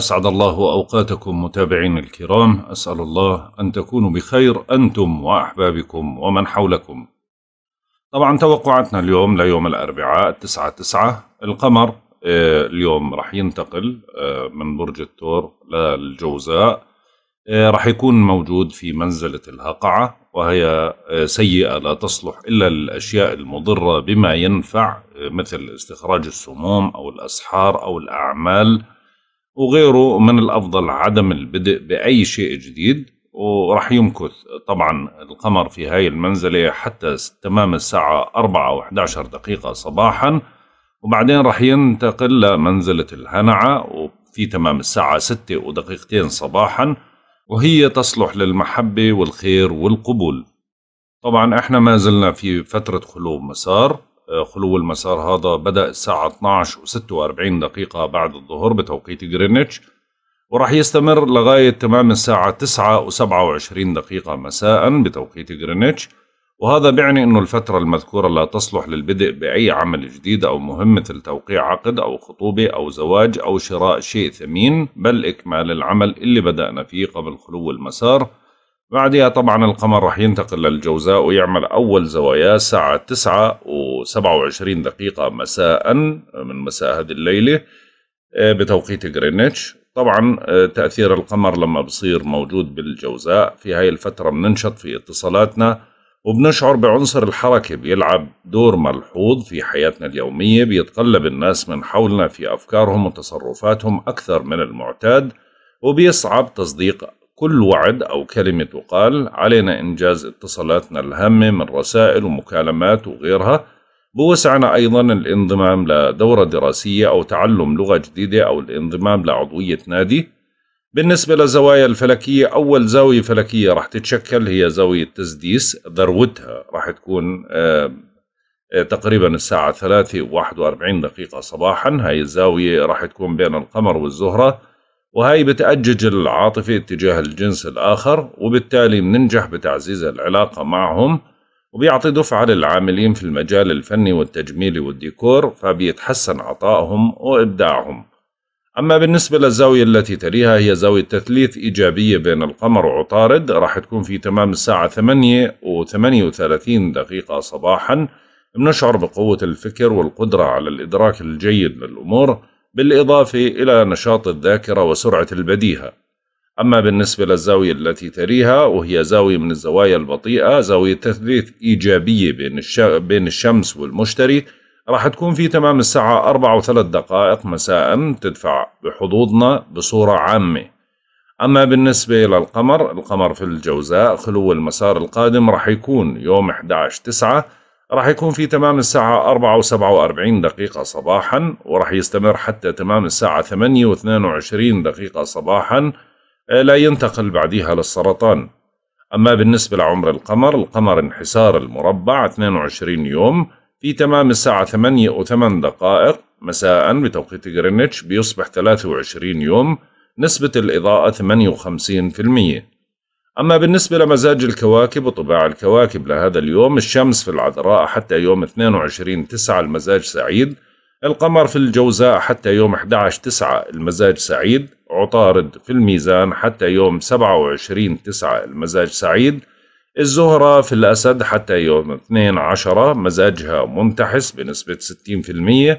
أسعد الله أوقاتكم متابعين الكرام أسأل الله أن تكونوا بخير أنتم وأحبابكم ومن حولكم طبعا توقعاتنا اليوم ليوم الأربعاء 9 9 القمر آه، اليوم رح ينتقل آه، من برج التور للجوزاء آه، رح يكون موجود في منزلة الهقعة وهي سيئة لا تصلح إلا للأشياء المضرة بما ينفع مثل استخراج السموم أو الأسحار أو الأعمال وغيره من الأفضل عدم البدء بأي شيء جديد ورح يمكث طبعا القمر في هاي المنزلة حتى تمام الساعة 4 و 11 دقيقة صباحا وبعدين رح ينتقل لمنزلة الهنعة وفي تمام الساعة 6 ودقيقتين صباحا وهي تصلح للمحبة والخير والقبول طبعا احنا ما زلنا في فترة خلو مسار خلو المسار هذا بدأ الساعة 12 و46 دقيقة بعد الظهر بتوقيت جرينتش وراح يستمر لغاية تمام الساعة 9 و27 دقيقة مساء بتوقيت جرينتش وهذا بيعني أنه الفترة المذكورة لا تصلح للبدء بأي عمل جديد أو مهم مثل توقيع عقد أو خطوبة أو زواج أو شراء شيء ثمين بل إكمال العمل اللي بدأنا فيه قبل خلو المسار بعدها طبعا القمر راح ينتقل للجوزاء ويعمل أول زواياه الساعة 9 و 27 دقيقة مساء من مساء هذه الليلة آه، بتوقيت غرينتش طبعا آه، تأثير القمر لما بصير موجود بالجوزاء في هاي الفترة بننشط في اتصالاتنا وبنشعر بعنصر الحركة بيلعب دور ملحوظ في حياتنا اليومية بيتقلب الناس من حولنا في أفكارهم وتصرفاتهم أكثر من المعتاد وبيصعب تصديق كل وعد أو كلمة تقال علينا إنجاز اتصالاتنا الهامة من رسائل ومكالمات وغيرها بوسعنا أيضا الانضمام لدورة دراسية أو تعلم لغة جديدة أو الانضمام لعضوية نادي بالنسبة للزوايا الفلكية أول زاوية فلكية راح تتشكل هي زاوية تسديس ذروتها راح تكون آه، تقريبا الساعة ثلاثة واحد وأربعين دقيقة صباحا هاي الزاوية راح تكون بين القمر والزهرة وهي بتأجج العاطفة اتجاه الجنس الآخر وبالتالي بننجح بتعزيز العلاقة معهم وبيعطي دفعة للعاملين في المجال الفني والتجميلي والديكور فبيتحسن عطائهم وإبداعهم أما بالنسبة للزاوية التي تليها هي زاوية تثليث إيجابية بين القمر وعطارد راح تكون في تمام الساعة 8 و 38 دقيقة صباحا بنشعر بقوة الفكر والقدرة على الإدراك الجيد للأمور بالإضافة إلى نشاط الذاكرة وسرعة البديهة أما بالنسبة للزاوية التي تليها وهي زاوية من الزوايا البطيئة زاوية تثليث إيجابية بين, بين الشمس والمشتري راح تكون في تمام الساعة 4 وثلاث دقائق مساء تدفع بحظوظنا بصورة عامة أما بالنسبة للقمر القمر في الجوزاء خلو المسار القادم راح يكون يوم 11 9 راح يكون في تمام الساعة 4 و47 دقيقة صباحا وراح يستمر حتى تمام الساعة 8 و22 دقيقة صباحا لا ينتقل بعدها للسرطان أما بالنسبة لعمر القمر القمر انحسار المربع 22 يوم في تمام الساعة 8 و8 دقائق مساء بتوقيت غرينتش بيصبح 23 يوم نسبة الإضاءة 58% أما بالنسبة لمزاج الكواكب وطباع الكواكب لهذا اليوم الشمس في العذراء حتى يوم 22 9 المزاج سعيد القمر في الجوزاء حتى يوم 11 9 المزاج سعيد عطارد في الميزان حتى يوم 27 تسعة المزاج سعيد الزهرة في الأسد حتى يوم 2 عشرة مزاجها منتحس بنسبة 60%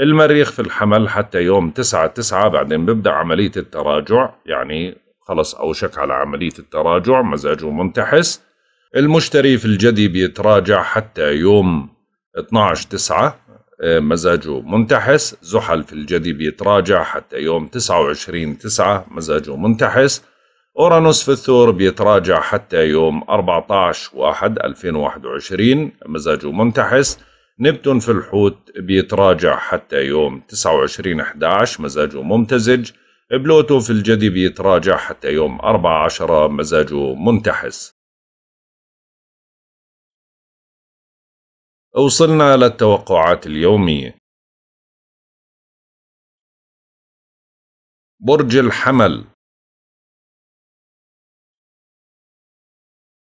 المريخ في الحمل حتى يوم 9 9 بعدين بيبدأ عملية التراجع يعني خلص أوشك على عملية التراجع مزاجه منتحس المشتري في الجدي بيتراجع حتى يوم 12 9 مزاجه منتحس زحل في الجدي بيتراجع حتى يوم 29 9 مزاجه منتحس أورانوس في الثور بيتراجع حتى يوم 14 1 2021 مزاجه منتحس نبتون في الحوت بيتراجع حتى يوم 29 11 مزاجه ممتزج بلوتو في الجدي بيتراجع حتى يوم 14 مزاجه منتحس وصلنا للتوقعات اليومية برج الحمل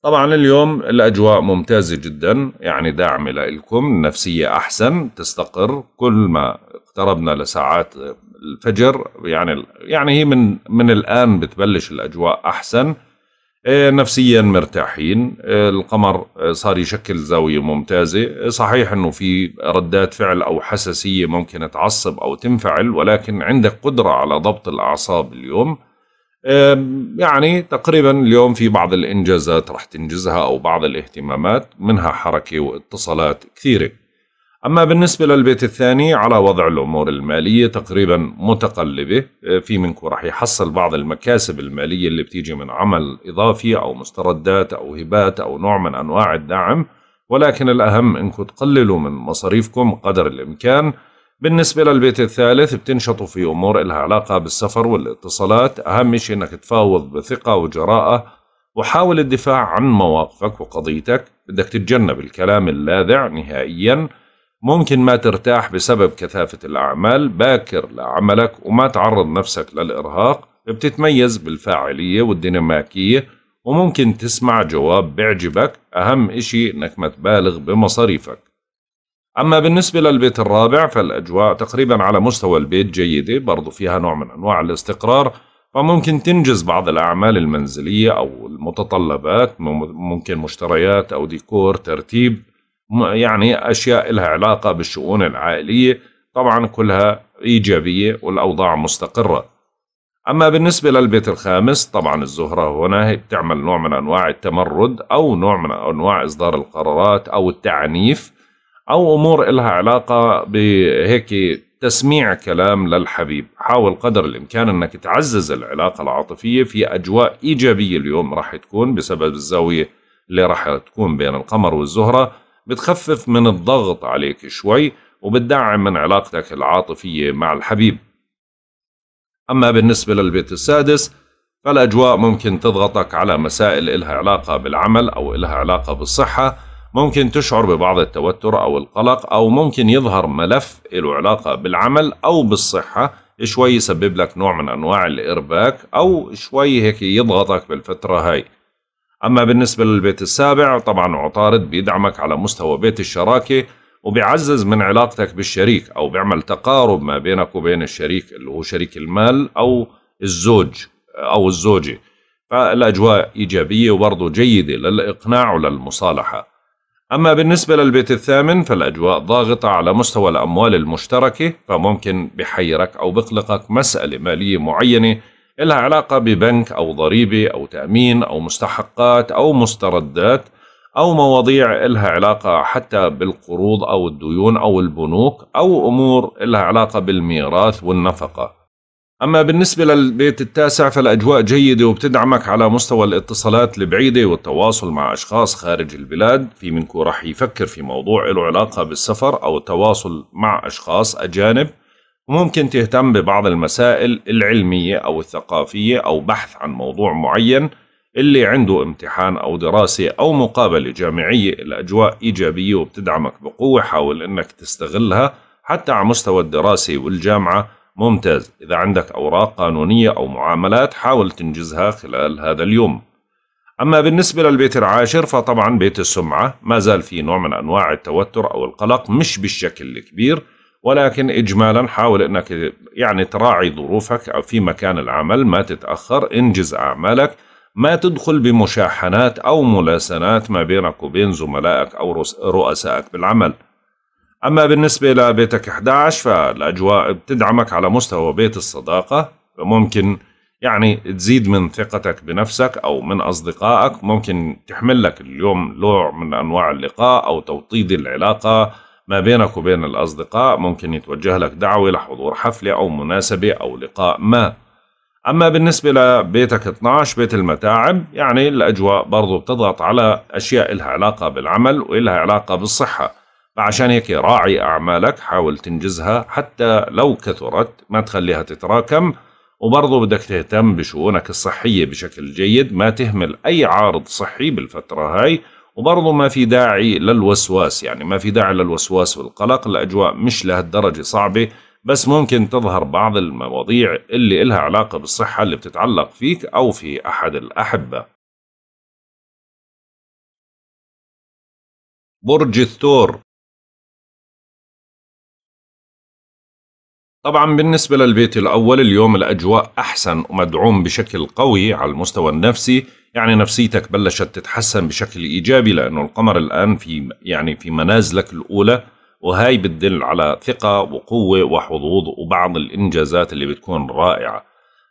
طبعا اليوم الأجواء ممتازة جدا يعني داعمة لكم النفسية أحسن تستقر كل ما اقتربنا لساعات الفجر يعني يعني هي من من الآن بتبلش الأجواء أحسن آه، نفسيا مرتاحين آه، القمر آه، صار يشكل زاوية ممتازة صحيح أنه في ردات فعل أو حساسية ممكن تعصب أو تنفعل ولكن عندك قدرة على ضبط الأعصاب اليوم يعني تقريبا اليوم في بعض الإنجازات رح تنجزها أو بعض الاهتمامات منها حركة واتصالات كثيرة أما بالنسبة للبيت الثاني على وضع الأمور المالية تقريبا متقلبة آه، في منكم راح يحصل بعض المكاسب المالية اللي بتيجي من عمل إضافي أو مستردات أو هبات أو نوع من أنواع الدعم ولكن الأهم أنكم تقللوا من مصاريفكم قدر الإمكان بالنسبة للبيت الثالث بتنشطوا في أمور إلها علاقة بالسفر والاتصالات أهم شيء أنك تفاوض بثقة وجراءة وحاول الدفاع عن مواقفك وقضيتك بدك تتجنب الكلام اللاذع نهائياً ممكن ما ترتاح بسبب كثافة الأعمال باكر لعملك وما تعرض نفسك للإرهاق بتتميز بالفاعلية والديناميكية وممكن تسمع جواب بيعجبك أهم إشي إنك ما تبالغ بمصاريفك أما بالنسبة للبيت الرابع فالأجواء تقريبا على مستوى البيت جيدة برضو فيها نوع من أنواع الاستقرار فممكن تنجز بعض الأعمال المنزلية أو المتطلبات ممكن مشتريات أو ديكور ترتيب يعني أشياء لها علاقة بالشؤون العائلية طبعا كلها إيجابية والأوضاع مستقرة أما بالنسبة للبيت الخامس طبعا الزهرة هنا بتعمل نوع من أنواع التمرد أو نوع من أنواع إصدار القرارات أو التعنيف أو أمور إلها علاقة بهيك تسميع كلام للحبيب حاول قدر الإمكان أنك تعزز العلاقة العاطفية في أجواء إيجابية اليوم راح تكون بسبب الزاوية اللي راح تكون بين القمر والزهرة بتخفف من الضغط عليك شوي وبتدعم من علاقتك العاطفية مع الحبيب أما بالنسبة للبيت السادس فالأجواء ممكن تضغطك على مسائل إلها علاقة بالعمل أو إلها علاقة بالصحة ممكن تشعر ببعض التوتر أو القلق أو ممكن يظهر ملف له علاقة بالعمل أو بالصحة شوي يسبب لك نوع من أنواع الإرباك أو شوي هيك يضغطك بالفترة هاي أما بالنسبة للبيت السابع طبعا عطارد بيدعمك على مستوى بيت الشراكة وبيعزز من علاقتك بالشريك أو بيعمل تقارب ما بينك وبين الشريك اللي هو شريك المال أو الزوج أو الزوجة فالأجواء إيجابية وبرضه جيدة للإقناع وللمصالحة أما بالنسبة للبيت الثامن فالأجواء ضاغطة على مستوى الأموال المشتركة فممكن بحيرك أو بقلقك مسألة مالية معينة لها علاقة ببنك أو ضريبة أو تأمين أو مستحقات أو مستردات أو مواضيع لها علاقة حتى بالقروض أو الديون أو البنوك أو أمور لها علاقة بالميراث والنفقة أما بالنسبة للبيت التاسع فالأجواء جيدة وبتدعمك على مستوى الاتصالات البعيدة والتواصل مع أشخاص خارج البلاد في منكو رح يفكر في موضوع له علاقة بالسفر أو التواصل مع أشخاص أجانب وممكن تهتم ببعض المسائل العلمية أو الثقافية أو بحث عن موضوع معين اللي عنده امتحان أو دراسة أو مقابلة جامعية الأجواء إيجابية وبتدعمك بقوة حاول أنك تستغلها حتى على مستوى الدراسة والجامعة ممتاز إذا عندك أوراق قانونية أو معاملات حاول تنجزها خلال هذا اليوم أما بالنسبة للبيت العاشر فطبعا بيت السمعة ما زال في نوع من أنواع التوتر أو القلق مش بالشكل الكبير ولكن اجمالا حاول انك يعني تراعي ظروفك في مكان العمل ما تتاخر انجز اعمالك ما تدخل بمشاحنات او ملاسنات ما بينك وبين زملائك او رؤسائك بالعمل اما بالنسبه لبيتك 11 فالاجواء بتدعمك على مستوى بيت الصداقه فممكن يعني تزيد من ثقتك بنفسك او من اصدقائك ممكن تحمل لك اليوم نوع من انواع اللقاء او توطيد العلاقه ما بينك وبين الأصدقاء ممكن يتوجه لك دعوة لحضور حفلة أو مناسبة أو لقاء ما أما بالنسبة لبيتك 12 بيت المتاعب يعني الأجواء برضو بتضغط على أشياء إلها علاقة بالعمل وإلها علاقة بالصحة فعشان هيك راعي أعمالك حاول تنجزها حتى لو كثرت ما تخليها تتراكم وبرضو بدك تهتم بشؤونك الصحية بشكل جيد ما تهمل أي عارض صحي بالفترة هاي وبرضه ما في داعي للوسواس يعني ما في داعي للوسواس والقلق الأجواء مش لهالدرجة صعبة بس ممكن تظهر بعض المواضيع اللي إلها علاقة بالصحة اللي بتتعلق فيك أو في أحد الأحبة برج الثور طبعا بالنسبة للبيت الأول اليوم الأجواء أحسن ومدعوم بشكل قوي على المستوى النفسي يعني نفسيتك بلشت تتحسن بشكل ايجابي لانه القمر الان في يعني في منازلك الاولى وهي بتدل على ثقة وقوة وحظوظ وبعض الإنجازات اللي بتكون رائعة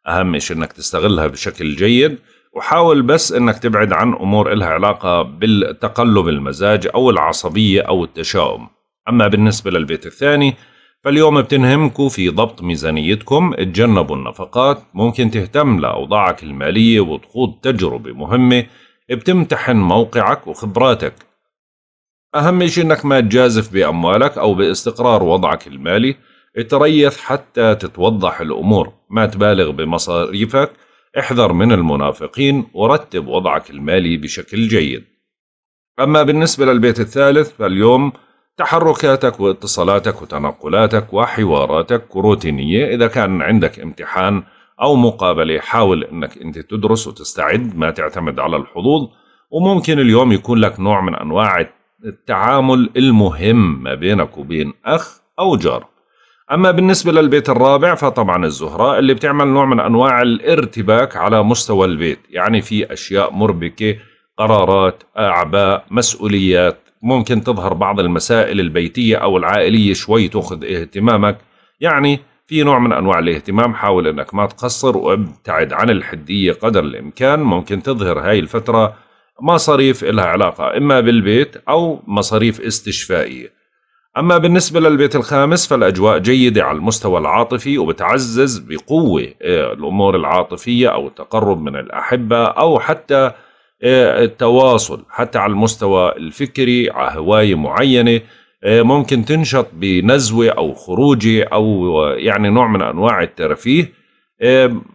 أهم شيء أنك تستغلها بشكل جيد وحاول بس أنك تبعد عن أمور إلها علاقة بالتقلب المزاج أو العصبية أو التشاؤم أما بالنسبة للبيت الثاني فاليوم بتنهمكوا في ضبط ميزانيتكم تجنبوا النفقات ممكن تهتم لأوضاعك المالية وتخوض تجربة مهمة بتمتحن موقعك وخبراتك أهم شيء أنك ما تجازف بأموالك أو باستقرار وضعك المالي تريث حتى تتوضح الأمور ما تبالغ بمصاريفك احذر من المنافقين ورتب وضعك المالي بشكل جيد أما بالنسبة للبيت الثالث فاليوم تحركاتك واتصالاتك وتنقلاتك وحواراتك روتينية إذا كان عندك امتحان أو مقابلة حاول أنك أنت تدرس وتستعد ما تعتمد على الحظوظ وممكن اليوم يكون لك نوع من أنواع التعامل المهم ما بينك وبين أخ أو جار أما بالنسبة للبيت الرابع فطبعا الزهراء اللي بتعمل نوع من أنواع الارتباك على مستوى البيت يعني في أشياء مربكة قرارات أعباء مسؤوليات ممكن تظهر بعض المسائل البيتية أو العائلية شوي تأخذ اهتمامك يعني في نوع من أنواع الاهتمام حاول أنك ما تقصر وابتعد عن الحدية قدر الإمكان ممكن تظهر هاي الفترة مصاريف إلها علاقة إما بالبيت أو مصاريف استشفائية أما بالنسبة للبيت الخامس فالأجواء جيدة على المستوى العاطفي وبتعزز بقوة آه، الأمور العاطفية أو التقرب من الأحبة أو حتى آه، التواصل حتى على المستوى الفكري على هواية معينة آه، ممكن تنشط بنزوة أو خروجة أو آه، يعني نوع من أنواع الترفيه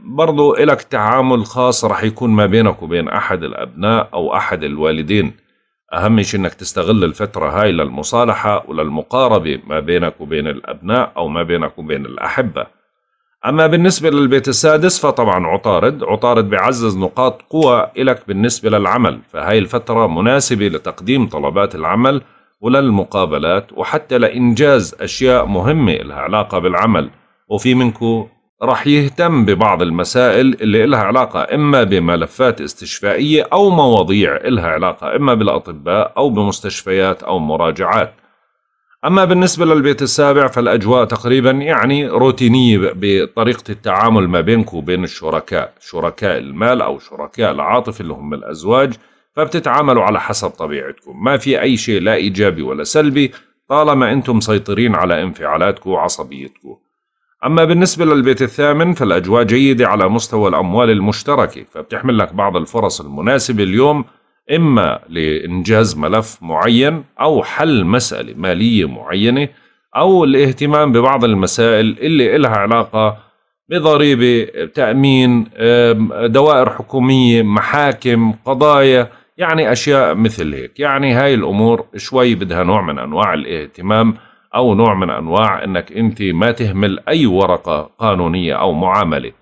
برضو إلك تعامل خاص رح يكون ما بينك وبين أحد الأبناء أو أحد الوالدين أهم شيء أنك تستغل الفترة هاي للمصالحة وللمقاربة ما بينك وبين الأبناء أو ما بينك وبين الأحبة أما بالنسبة للبيت السادس فطبعا عطارد عطارد بيعزز نقاط قوة إلك بالنسبة للعمل فهاي الفترة مناسبة لتقديم طلبات العمل وللمقابلات وحتى لإنجاز أشياء مهمة لها علاقة بالعمل وفي منكو رح يهتم ببعض المسائل اللي إلها علاقة إما بملفات استشفائية أو مواضيع إلها علاقة إما بالأطباء أو بمستشفيات أو مراجعات أما بالنسبة للبيت السابع فالأجواء تقريبا يعني روتينية بطريقة التعامل ما بينك وبين الشركاء شركاء المال أو شركاء العاطفة اللي هم الأزواج فبتتعاملوا على حسب طبيعتكم ما في أي شيء لا إيجابي ولا سلبي طالما أنتم مسيطرين على انفعالاتكم وعصبيتكم أما بالنسبة للبيت الثامن فالأجواء جيدة على مستوى الأموال المشتركة فبتحمل لك بعض الفرص المناسبة اليوم إما لإنجاز ملف معين أو حل مسألة مالية معينة أو الاهتمام ببعض المسائل اللي إلها علاقة بضريبة تأمين دوائر حكومية محاكم قضايا يعني أشياء مثل هيك يعني هاي الأمور شوي بدها نوع من أنواع الاهتمام أو نوع من أنواع أنك أنت ما تهمل أي ورقة قانونية أو معاملة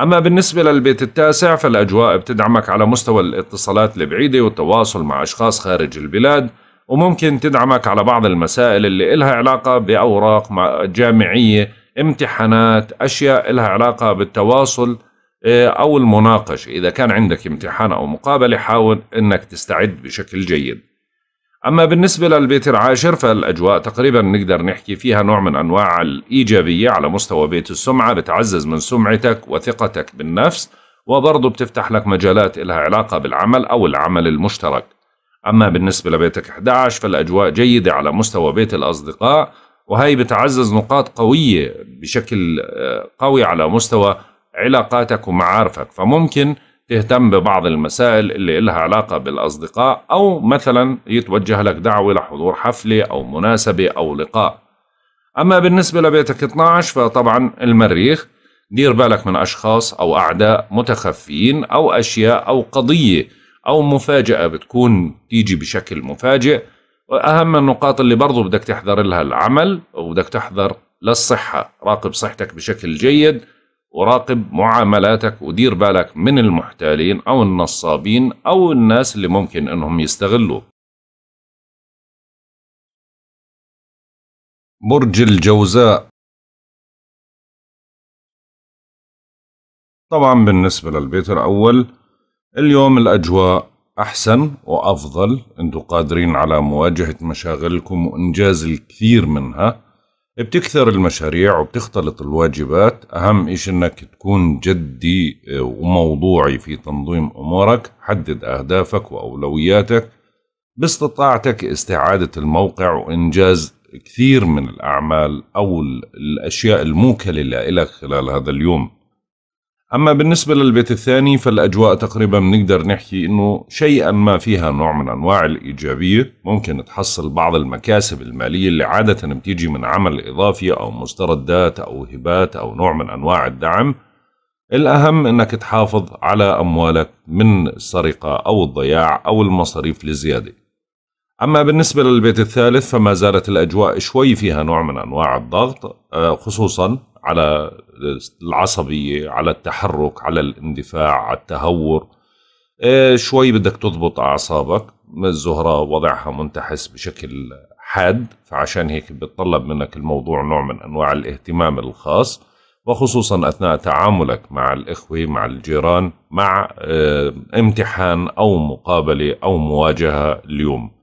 أما بالنسبة للبيت التاسع فالأجواء بتدعمك على مستوى الاتصالات البعيدة والتواصل مع أشخاص خارج البلاد وممكن تدعمك على بعض المسائل اللي إلها علاقة بأوراق جامعية امتحانات أشياء إلها علاقة بالتواصل آه، أو المناقشة إذا كان عندك امتحان أو مقابلة حاول أنك تستعد بشكل جيد أما بالنسبة للبيت العاشر فالأجواء تقريبا نقدر نحكي فيها نوع من أنواع الإيجابية على مستوى بيت السمعة بتعزز من سمعتك وثقتك بالنفس وبرضه بتفتح لك مجالات إلها علاقة بالعمل أو العمل المشترك أما بالنسبة لبيتك 11 فالأجواء جيدة على مستوى بيت الأصدقاء وهي بتعزز نقاط قوية بشكل آه، قوي على مستوى علاقاتك ومعارفك فممكن تهتم ببعض المسائل اللي إلها علاقة بالأصدقاء أو مثلا يتوجه لك دعوة لحضور حفلة أو مناسبة أو لقاء أما بالنسبة لبيتك 12 فطبعا المريخ دير بالك من أشخاص أو أعداء متخفيين أو أشياء أو قضية أو مفاجأة بتكون تيجي بشكل مفاجئ وأهم النقاط اللي برضو بدك تحذر لها العمل وبدك تحذر للصحة راقب صحتك بشكل جيد وراقب معاملاتك ودير بالك من المحتالين أو النصابين أو الناس اللي ممكن إنهم يستغلوا برج الجوزاء طبعا بالنسبة للبيت الأول اليوم الأجواء أحسن وأفضل أنتم قادرين على مواجهة مشاغلكم وإنجاز الكثير منها بتكثر المشاريع وبتختلط الواجبات أهم إشي أنك تكون جدي آه، وموضوعي في تنظيم أمورك حدد أهدافك وأولوياتك باستطاعتك استعادة الموقع وإنجاز كثير من الأعمال أو الأشياء الموكلة لك خلال هذا اليوم أما بالنسبة للبيت الثاني فالأجواء تقريبا بنقدر نحكي إنه شيئا ما فيها نوع من أنواع الإيجابية ممكن تحصل بعض المكاسب المالية اللي عادة بتيجي من عمل إضافي أو مستردات أو هبات أو نوع من أنواع الدعم الأهم إنك تحافظ على أموالك من السرقة أو الضياع أو المصاريف الزيادة أما بالنسبة للبيت الثالث فما زالت الأجواء شوي فيها نوع من أنواع الضغط آه، خصوصا على العصبية على التحرك على الاندفاع على التهور إيه، شوي بدك تضبط أعصابك الزهرة وضعها منتحس بشكل حاد فعشان هيك بتطلب منك الموضوع نوع من أنواع الاهتمام الخاص وخصوصا أثناء تعاملك مع الإخوة مع الجيران مع إيه، امتحان أو مقابلة أو مواجهة اليوم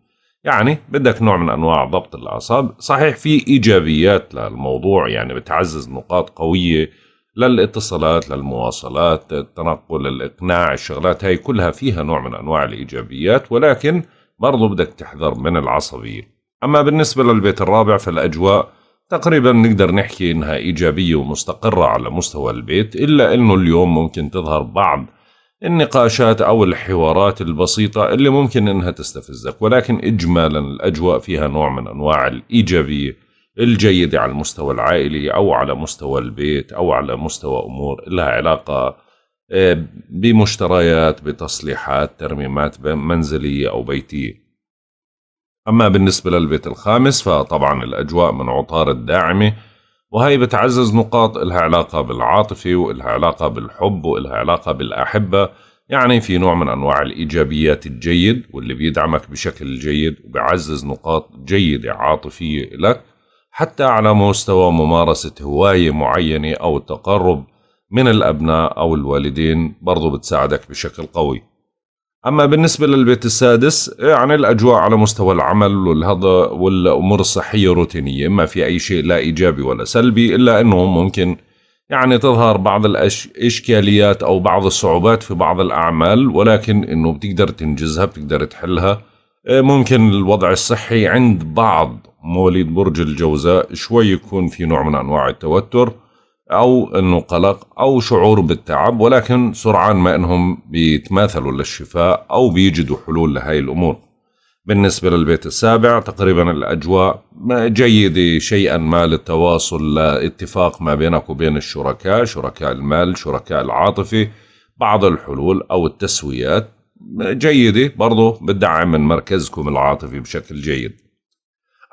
يعني بدك نوع من انواع ضبط الاعصاب صحيح في ايجابيات للموضوع يعني بتعزز نقاط قويه للاتصالات للمواصلات التنقل الاقناع الشغلات هاي كلها فيها نوع من انواع الايجابيات ولكن برضو بدك تحذر من العصبيه اما بالنسبه للبيت الرابع فالاجواء تقريبا نقدر نحكي انها ايجابيه ومستقره على مستوى البيت الا انه اليوم ممكن تظهر بعض النقاشات أو الحوارات البسيطة اللي ممكن إنها تستفزك ولكن إجمالا الأجواء فيها نوع من أنواع الإيجابية الجيدة على المستوى العائلي أو على مستوى البيت أو على مستوى أمور لها علاقة آه، بمشتريات بتصليحات ترميمات منزلية أو بيتية أما بالنسبة للبيت الخامس فطبعا الأجواء من عطار الداعمة وهي بتعزز نقاط إلها علاقة بالعاطفة وإلها علاقة بالحب وإلها علاقة بالأحبة يعني في نوع من أنواع الإيجابيات الجيد واللي بيدعمك بشكل جيد وبيعزز نقاط جيدة عاطفية لك حتى على مستوى ممارسة هواية معينة أو التقرب من الأبناء أو الوالدين برضو بتساعدك بشكل قوي اما بالنسبه للبيت السادس يعني الاجواء على مستوى العمل والهذا والامور الصحيه روتينيه ما في اي شيء لا ايجابي ولا سلبي الا انه ممكن يعني تظهر بعض الاشكاليات او بعض الصعوبات في بعض الاعمال ولكن انه بتقدر تنجزها بتقدر تحلها إيه، ممكن الوضع الصحي عند بعض مواليد برج الجوزاء شوي يكون في نوع من انواع التوتر أو أنه قلق أو شعور بالتعب ولكن سرعان ما أنهم بيتماثلوا للشفاء أو بيجدوا حلول لهي الأمور بالنسبة للبيت السابع تقريبا الأجواء جيدة شيئا ما للتواصل لاتفاق ما بينك وبين الشركاء شركاء المال شركاء العاطفة بعض الحلول أو التسويات جيدة برضو بتدعم من مركزكم العاطفي بشكل جيد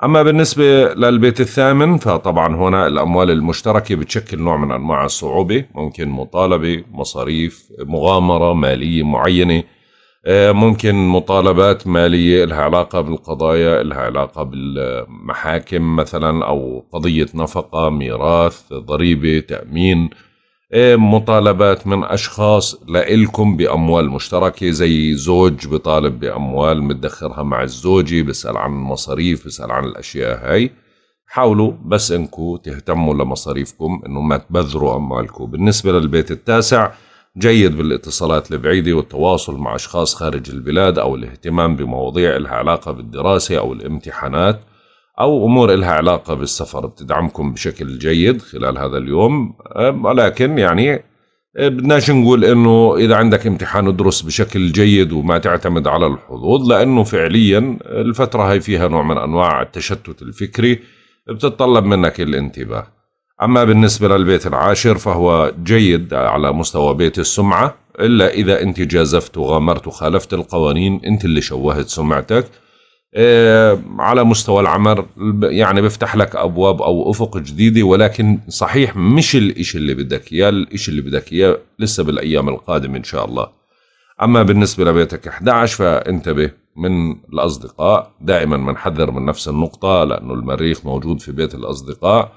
أما بالنسبة للبيت الثامن فطبعا هنا الأموال المشتركة بتشكل نوع من أنواع الصعوبة ممكن مطالبة مصاريف مغامرة مالية معينة آه، ممكن مطالبات مالية لها علاقة بالقضايا لها علاقة بالمحاكم مثلا أو قضية نفقة ميراث ضريبة تأمين إيه مطالبات من أشخاص لإلكم بأموال مشتركة زي زوج بطالب بأموال مدخرها مع الزوجة بسأل عن المصاريف بسأل عن الأشياء هاي حاولوا بس انكم تهتموا لمصاريفكم انه ما تبذروا اموالكم بالنسبة للبيت التاسع جيد بالاتصالات البعيدة والتواصل مع أشخاص خارج البلاد أو الاهتمام بمواضيع لها علاقة بالدراسة أو الامتحانات أو أمور إلها علاقة بالسفر بتدعمكم بشكل جيد خلال هذا اليوم ولكن يعني أه، بدناش نقول انه اذا عندك امتحان ادرس بشكل جيد وما تعتمد على الحظوظ لانه فعليا الفتره هاي فيها نوع من انواع التشتت الفكري بتتطلب منك الانتباه اما بالنسبه للبيت العاشر فهو جيد على مستوى بيت السمعه الا اذا انت جازفت وغامرت وخالفت القوانين انت اللي شوهت سمعتك آه، على مستوى العمل يعني بيفتح لك ابواب او افق جديده ولكن صحيح مش الاشي اللي بدك اياه الاشي اللي بدك اياه لسه بالايام القادمه ان شاء الله اما بالنسبه لبيتك 11 فانتبه من الاصدقاء دائما بنحذر من نفس النقطه لانه المريخ موجود في بيت الاصدقاء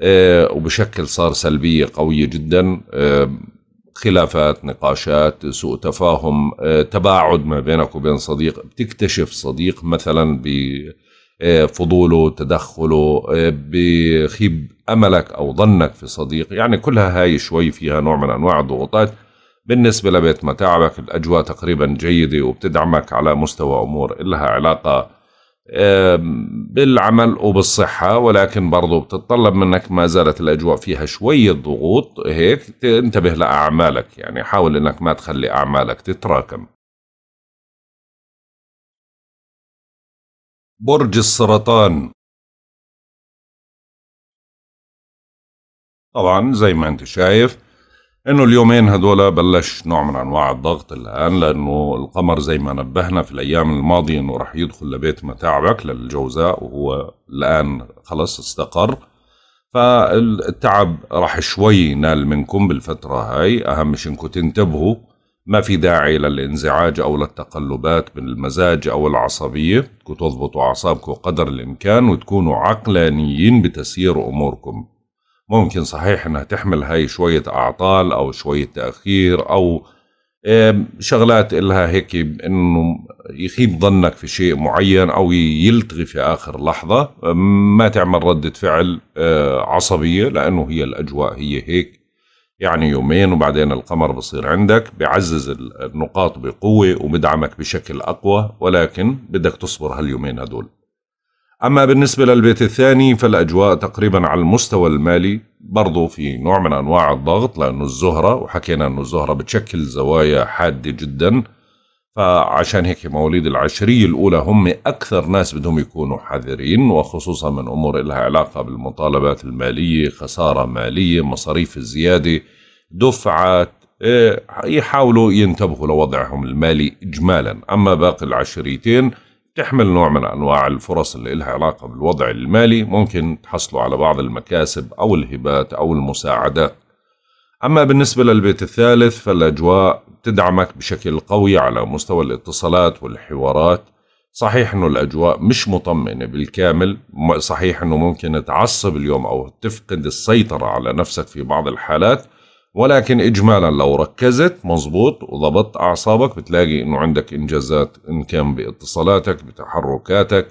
آه، وبشكل صار سلبيه قويه جدا آه، خلافات نقاشات سوء تفاهم آه، تباعد ما بينك وبين صديق بتكتشف صديق مثلا بفضوله آه، تدخله آه، بخيب أملك أو ظنك في صديق يعني كلها هاي شوي فيها نوع من أنواع الضغوطات بالنسبة لبيت متاعبك الأجواء تقريبا جيدة وبتدعمك على مستوى أمور إلها علاقة بالعمل وبالصحة ولكن برضو بتتطلب منك ما زالت الأجواء فيها شوية ضغوط هيك انتبه لأعمالك يعني حاول أنك ما تخلي أعمالك تتراكم برج السرطان طبعا زي ما انت شايف انه اليومين هدول بلش نوع من انواع الضغط الان لانه القمر زي ما نبهنا في الايام الماضيه انه راح يدخل لبيت متاعبك للجوزاء وهو الان خلص استقر فالتعب راح شوي ينال منكم بالفتره هاي اهم شيء انكم تنتبهوا ما في داعي للانزعاج او للتقلبات بالمزاج او العصبيه تضبطوا اعصابكم قدر الامكان وتكونوا عقلانيين بتسيير اموركم ممكن صحيح انها تحمل هاي شويه اعطال او شويه تاخير او شغلات إلها هيك انه يخيب ظنك في شيء معين او يلتغي في اخر لحظه ما تعمل رده فعل آه، عصبيه لانه هي الاجواء هي هيك يعني يومين وبعدين القمر بصير عندك بعزز النقاط بقوه وبدعمك بشكل اقوى ولكن بدك تصبر هاليومين هدول أما بالنسبة للبيت الثاني فالأجواء تقريبا على المستوى المالي برضو في نوع من أنواع الضغط لأنه الزهرة وحكينا أنه الزهرة بتشكل زوايا حادة جدا فعشان هيك مواليد العشرية الأولى هم أكثر ناس بدهم يكونوا حذرين وخصوصا من أمور إلها علاقة بالمطالبات المالية خسارة مالية مصاريف الزيادة دفعات إيه، يحاولوا ينتبهوا لوضعهم المالي إجمالا أما باقي العشريتين تحمل نوع من أنواع الفرص اللي إلها علاقة بالوضع المالي ممكن تحصلوا على بعض المكاسب أو الهبات أو المساعدات أما بالنسبة للبيت الثالث فالأجواء تدعمك بشكل قوي على مستوى الاتصالات والحوارات صحيح أنه الأجواء مش مطمئنة بالكامل صحيح أنه ممكن تعصب اليوم أو تفقد السيطرة على نفسك في بعض الحالات ولكن إجمالا لو ركزت مظبوط وضبطت أعصابك بتلاقي إنه عندك إنجازات إن كان باتصالاتك بتحركاتك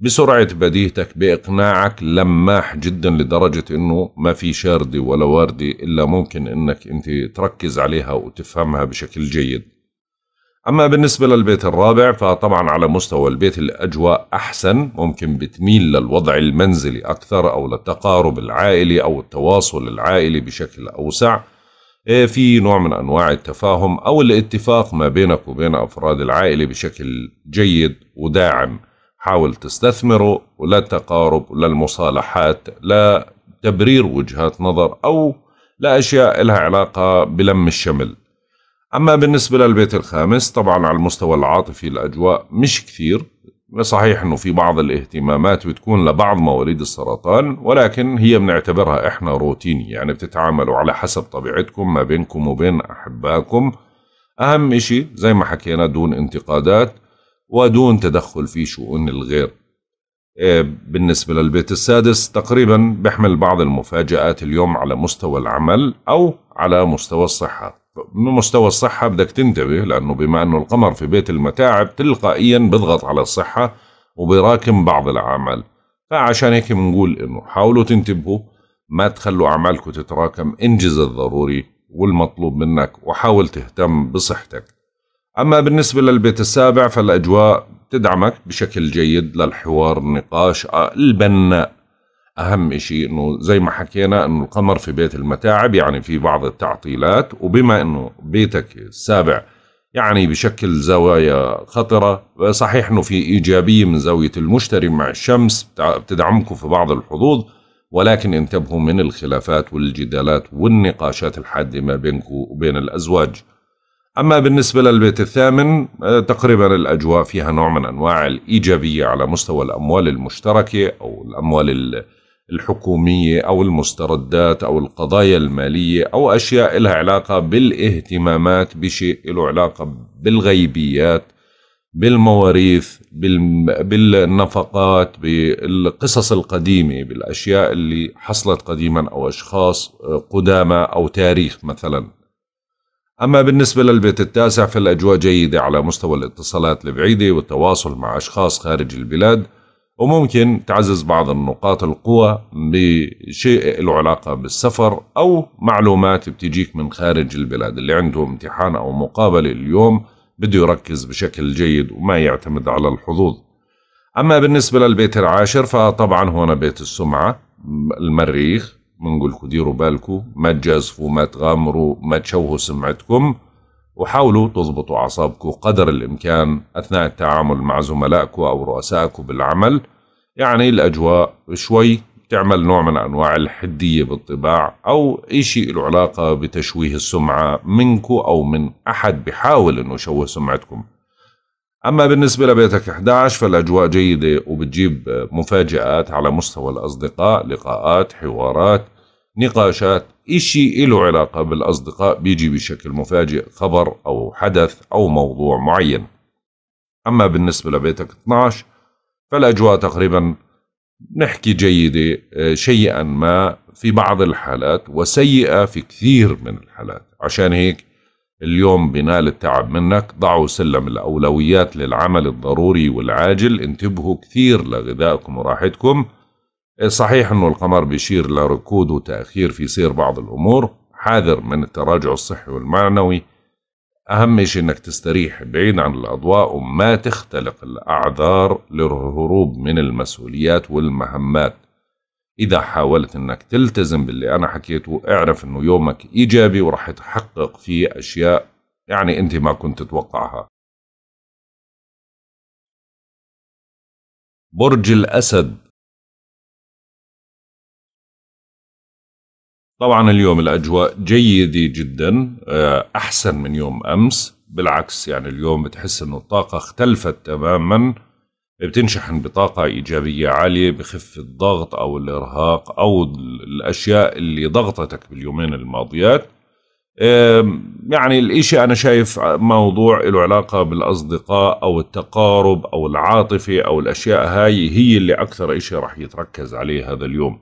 بسرعة بديهتك بإقناعك لماح جدا لدرجة إنه ما في شاردة ولا واردة إلا ممكن إنك أنت تركز عليها وتفهمها بشكل جيد أما بالنسبة للبيت الرابع فطبعا على مستوى البيت الأجواء أحسن ممكن بتميل للوضع المنزلي أكثر أو للتقارب العائلي أو التواصل العائلي بشكل أوسع إيه، في نوع من أنواع التفاهم أو الاتفاق ما بينك وبين أفراد العائلة بشكل جيد وداعم حاول تستثمره ولا تقارب ولا المصالحات لا تبرير وجهات نظر أو لأشياء لها علاقة بلم الشمل أما بالنسبة للبيت الخامس طبعا على المستوى العاطفي الأجواء مش كثير صحيح انه في بعض الاهتمامات بتكون لبعض مواليد السرطان ولكن هي بنعتبرها احنا روتيني يعني بتتعاملوا على حسب طبيعتكم ما بينكم وبين احبائكم اهم اشي زي ما حكينا دون انتقادات ودون تدخل في شؤون الغير إيه، بالنسبة للبيت السادس تقريبا بيحمل بعض المفاجآت اليوم على مستوى العمل أو على مستوى الصحة من مستوى الصحة بدك تنتبه لأنه بما أنه القمر في بيت المتاعب تلقائيا بضغط على الصحة وبراكم بعض الأعمال فعشان هيك بنقول إنه حاولوا تنتبهوا ما تخلوا أعمالكم تتراكم انجز الضروري والمطلوب منك وحاول تهتم بصحتك أما بالنسبة للبيت السابع فالأجواء تدعمك بشكل جيد للحوار النقاش آه، البناء أهم شيء أنه زي ما حكينا أنه القمر في بيت المتاعب يعني في بعض التعطيلات وبما أنه بيتك السابع يعني بشكل زوايا خطرة صحيح أنه في إيجابية من زاوية المشتري مع الشمس بتدعمكم في بعض الحظوظ ولكن انتبهوا من الخلافات والجدالات والنقاشات الحادة ما بينكم وبين الأزواج أما بالنسبة للبيت الثامن آه، تقريبا الأجواء فيها نوع من أنواع الإيجابية على مستوى الأموال المشتركة أو الأموال الحكومية أو المستردات أو القضايا المالية أو أشياء لها علاقة بالاهتمامات بشيء له علاقة بالغيبيات بالمواريث بالنفقات بالقصص القديمة بالأشياء اللي حصلت قديما أو أشخاص آه، قدامى أو تاريخ مثلا أما بالنسبة للبيت التاسع فالأجواء جيدة على مستوى الاتصالات البعيدة والتواصل مع أشخاص خارج البلاد وممكن تعزز بعض النقاط القوى بشيء له علاقة بالسفر أو معلومات بتجيك من خارج البلاد اللي عنده امتحان أو مقابلة اليوم بده يركز بشكل جيد وما يعتمد على الحظوظ أما بالنسبة للبيت العاشر فطبعا هون بيت السمعة المريخ بنقول لكم ديروا بالكم ما تجازفوا ما تغامروا ما تشوهوا سمعتكم وحاولوا تضبطوا أعصابكم قدر الإمكان أثناء التعامل مع زملائكم أو رؤسائكم بالعمل يعني الأجواء شوي تعمل نوع من أنواع الحدية بالطباع أو أي شيء له علاقة بتشويه السمعة منكم أو من أحد بحاول أنه يشوه سمعتكم أما بالنسبة لبيتك 11 فالأجواء جيدة وبتجيب مفاجآت على مستوى الأصدقاء لقاءات حوارات نقاشات إشي له علاقة بالأصدقاء بيجي بشكل مفاجئ خبر أو حدث أو موضوع معين أما بالنسبة لبيتك 12 فالأجواء تقريبا نحكي جيدة آه، شيئا ما في بعض الحالات وسيئة في كثير من الحالات عشان هيك اليوم بنال التعب منك ضعوا سلم الأولويات للعمل الضروري والعاجل انتبهوا كثير لغذائكم وراحتكم صحيح أنه القمر بيشير لركود وتأخير في سير بعض الأمور حاذر من التراجع الصحي والمعنوي أهم شيء أنك تستريح بعيد عن الأضواء وما تختلق الأعذار للهروب من المسؤوليات والمهمات إذا حاولت أنك تلتزم باللي أنا حكيته اعرف أنه يومك إيجابي ورح تحقق فيه أشياء يعني أنت ما كنت تتوقعها برج الأسد طبعا اليوم الاجواء جيده جدا آه، احسن من يوم امس بالعكس يعني اليوم بتحس انه الطاقه اختلفت تماما بتنشحن بطاقة إيجابية عالية بخف الضغط أو الإرهاق أو الأشياء اللي ضغطتك باليومين الماضيات يعني الإشي أنا شايف موضوع له علاقة بالأصدقاء أو التقارب أو العاطفة أو الأشياء هاي هي اللي أكثر إشي رح يتركز عليه هذا اليوم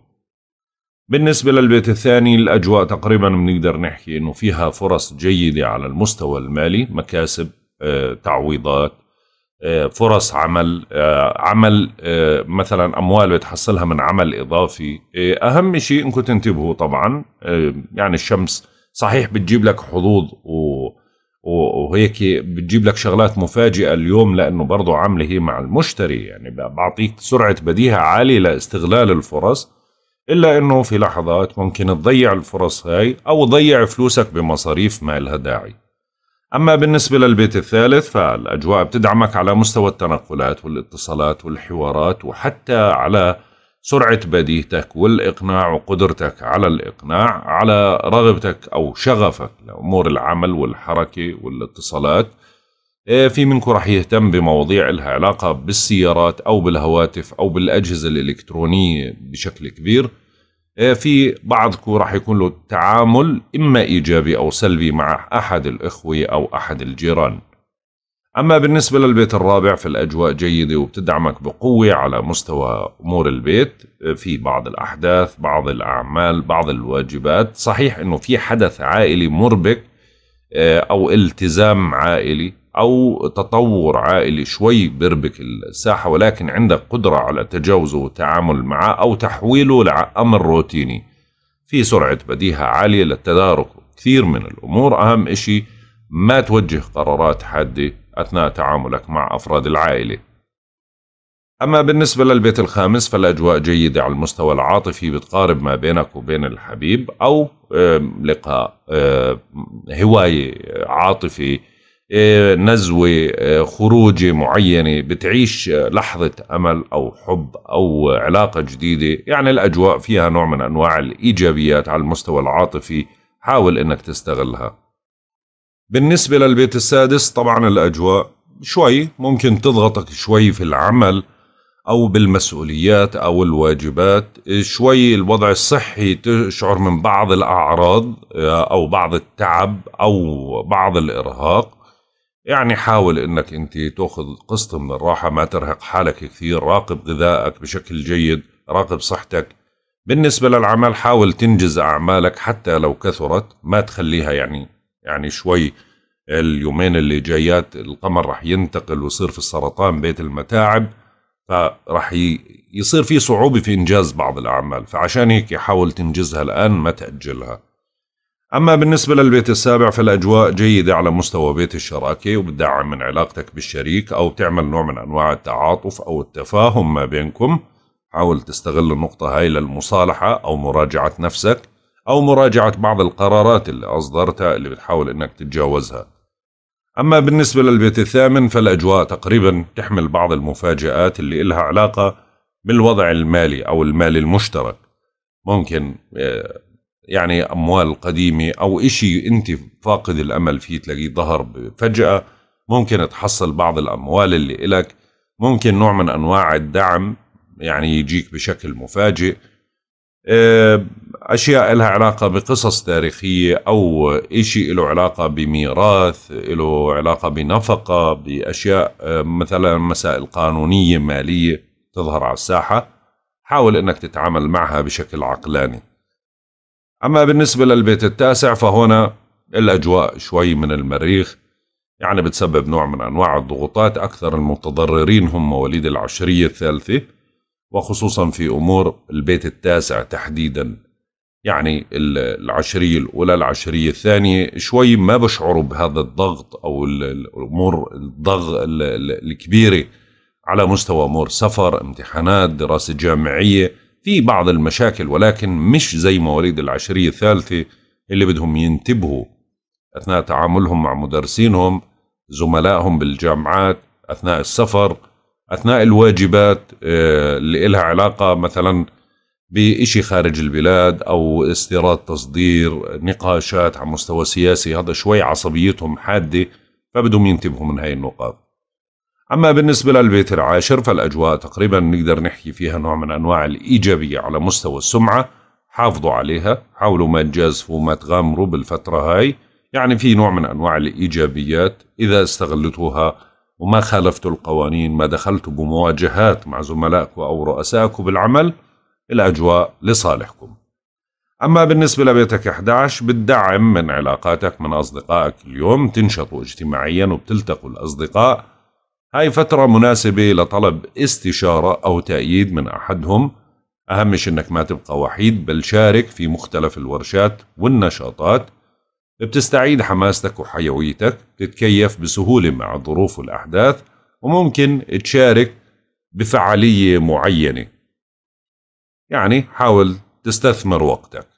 بالنسبة للبيت الثاني الأجواء تقريبا بنقدر نحكي أنه فيها فرص جيدة على المستوى المالي مكاسب آه، تعويضات آه، فرص عمل آه، عمل مثلا اموال بتحصلها من عمل اضافي اهم شيء انكم تنتبهوا طبعا يعني الشمس صحيح بتجيب لك حظوظ و وهيك بتجيب لك شغلات مفاجئه اليوم لانه برضه عامله هي مع المشتري يعني بعطيك سرعه بديهه عاليه لاستغلال الفرص إلا أنه في لحظات ممكن تضيع الفرص هاي أو تضيع فلوسك بمصاريف ما لها داعي أما بالنسبة للبيت الثالث فالأجواء بتدعمك على مستوى التنقلات والاتصالات والحوارات وحتى على سرعة بديهتك والإقناع وقدرتك على الإقناع على رغبتك أو شغفك لأمور العمل والحركة والاتصالات إيه، في منكم راح يهتم بمواضيع لها علاقة بالسيارات أو بالهواتف أو بالأجهزة الإلكترونية بشكل كبير إيه، في بعضكم راح يكون له تعامل إما إيجابي أو سلبي مع أحد الإخوة أو أحد الجيران أما بالنسبة للبيت الرابع فالأجواء جيدة وبتدعمك بقوة على مستوى أمور البيت إيه، في بعض الأحداث بعض الأعمال بعض الواجبات صحيح أنه في حدث عائلي مربك أو التزام عائلي أو تطور عائلي شوي بيربك الساحة ولكن عندك قدرة على تجاوزه والتعامل معه أو تحويله لأمر روتيني في سرعة بديهة عالية للتدارك كثير من الأمور أهم إشي ما توجه قرارات حادة أثناء تعاملك مع أفراد العائلة أما بالنسبة للبيت الخامس فالأجواء جيدة على المستوى العاطفي بتقارب ما بينك وبين الحبيب أو لقاء هواية عاطفي نزوة آه، خروجة معينة بتعيش آه، لحظة أمل أو حب أو علاقة جديدة يعني الأجواء فيها نوع من أنواع الإيجابيات على المستوى العاطفي حاول أنك تستغلها بالنسبة للبيت السادس طبعا الأجواء شوي ممكن تضغطك شوي في العمل أو بالمسؤوليات أو الواجبات شوي الوضع الصحي تشعر من بعض الأعراض آه، أو بعض التعب أو بعض الإرهاق يعني حاول انك انت تاخذ قسط من الراحه ما ترهق حالك كثير راقب غذائك بشكل جيد راقب صحتك بالنسبه للعمل حاول تنجز اعمالك حتى لو كثرت ما تخليها يعني يعني شوي اليومين اللي جايات القمر رح ينتقل ويصير في السرطان بيت المتاعب فرح يصير في صعوبة في إنجاز بعض الأعمال فعشان هيك حاول تنجزها الآن ما تأجلها أما بالنسبة للبيت السابع فالأجواء جيدة على مستوى بيت الشراكة وبتدعم من علاقتك بالشريك أو تعمل نوع من أنواع التعاطف أو التفاهم ما بينكم حاول تستغل النقطة هاي للمصالحة أو مراجعة نفسك أو مراجعة بعض القرارات اللي أصدرتها اللي بتحاول إنك تتجاوزها أما بالنسبة للبيت الثامن فالأجواء تقريبا تحمل بعض المفاجآت اللي إلها علاقة بالوضع المالي أو المالي المشترك ممكن آه، يعني اموال قديمه او إشي انت فاقد الامل فيه تلاقيه ظهر فجاه ممكن تحصل بعض الاموال اللي إلك ممكن نوع من انواع الدعم يعني يجيك بشكل مفاجئ آه، اشياء لها علاقه بقصص تاريخيه او إشي له علاقه بميراث له علاقه بنفقه باشياء آه، مثلا مسائل قانونيه ماليه تظهر على الساحه حاول انك تتعامل معها بشكل عقلاني أما بالنسبة للبيت التاسع فهنا الأجواء شوي من المريخ يعني بتسبب نوع من أنواع الضغوطات أكثر المتضررين هم مواليد العشرية الثالثة وخصوصا في أمور البيت التاسع تحديدا يعني العشرية الأولى العشرية الثانية شوي ما بشعروا بهذا الضغط أو الأمور الضغ الكبيرة على مستوى أمور سفر امتحانات دراسة جامعية في بعض المشاكل ولكن مش زي مواليد العشرية الثالثة اللي بدهم ينتبهوا أثناء تعاملهم مع مدرسينهم زملائهم بالجامعات أثناء السفر أثناء الواجبات آه، اللي إلها علاقة مثلا بإشي خارج البلاد أو استيراد تصدير نقاشات على مستوى سياسي هذا شوي عصبيتهم حادة فبدهم ينتبهوا من هاي النقاط أما بالنسبة للبيت العاشر فالأجواء تقريبا نقدر نحكي فيها نوع من أنواع الإيجابية على مستوى السمعة حافظوا عليها حاولوا ما تجازفوا ما تغامروا بالفترة هاي يعني في نوع من أنواع الإيجابيات إذا استغلتوها وما خالفتوا القوانين ما دخلتوا بمواجهات مع زملائكم أو رؤسائكم بالعمل الأجواء لصالحكم أما بالنسبة لبيتك 11 بتدعم من علاقاتك من أصدقائك اليوم تنشطوا اجتماعيا وبتلتقوا الأصدقاء هاي فترة مناسبة لطلب استشارة أو تأييد من أحدهم أهمش إنك ما تبقى وحيد بل شارك في مختلف الورشات والنشاطات بتستعيد حماستك وحيويتك تتكيف بسهولة مع الظروف والأحداث وممكن تشارك بفعالية معينة يعني حاول تستثمر وقتك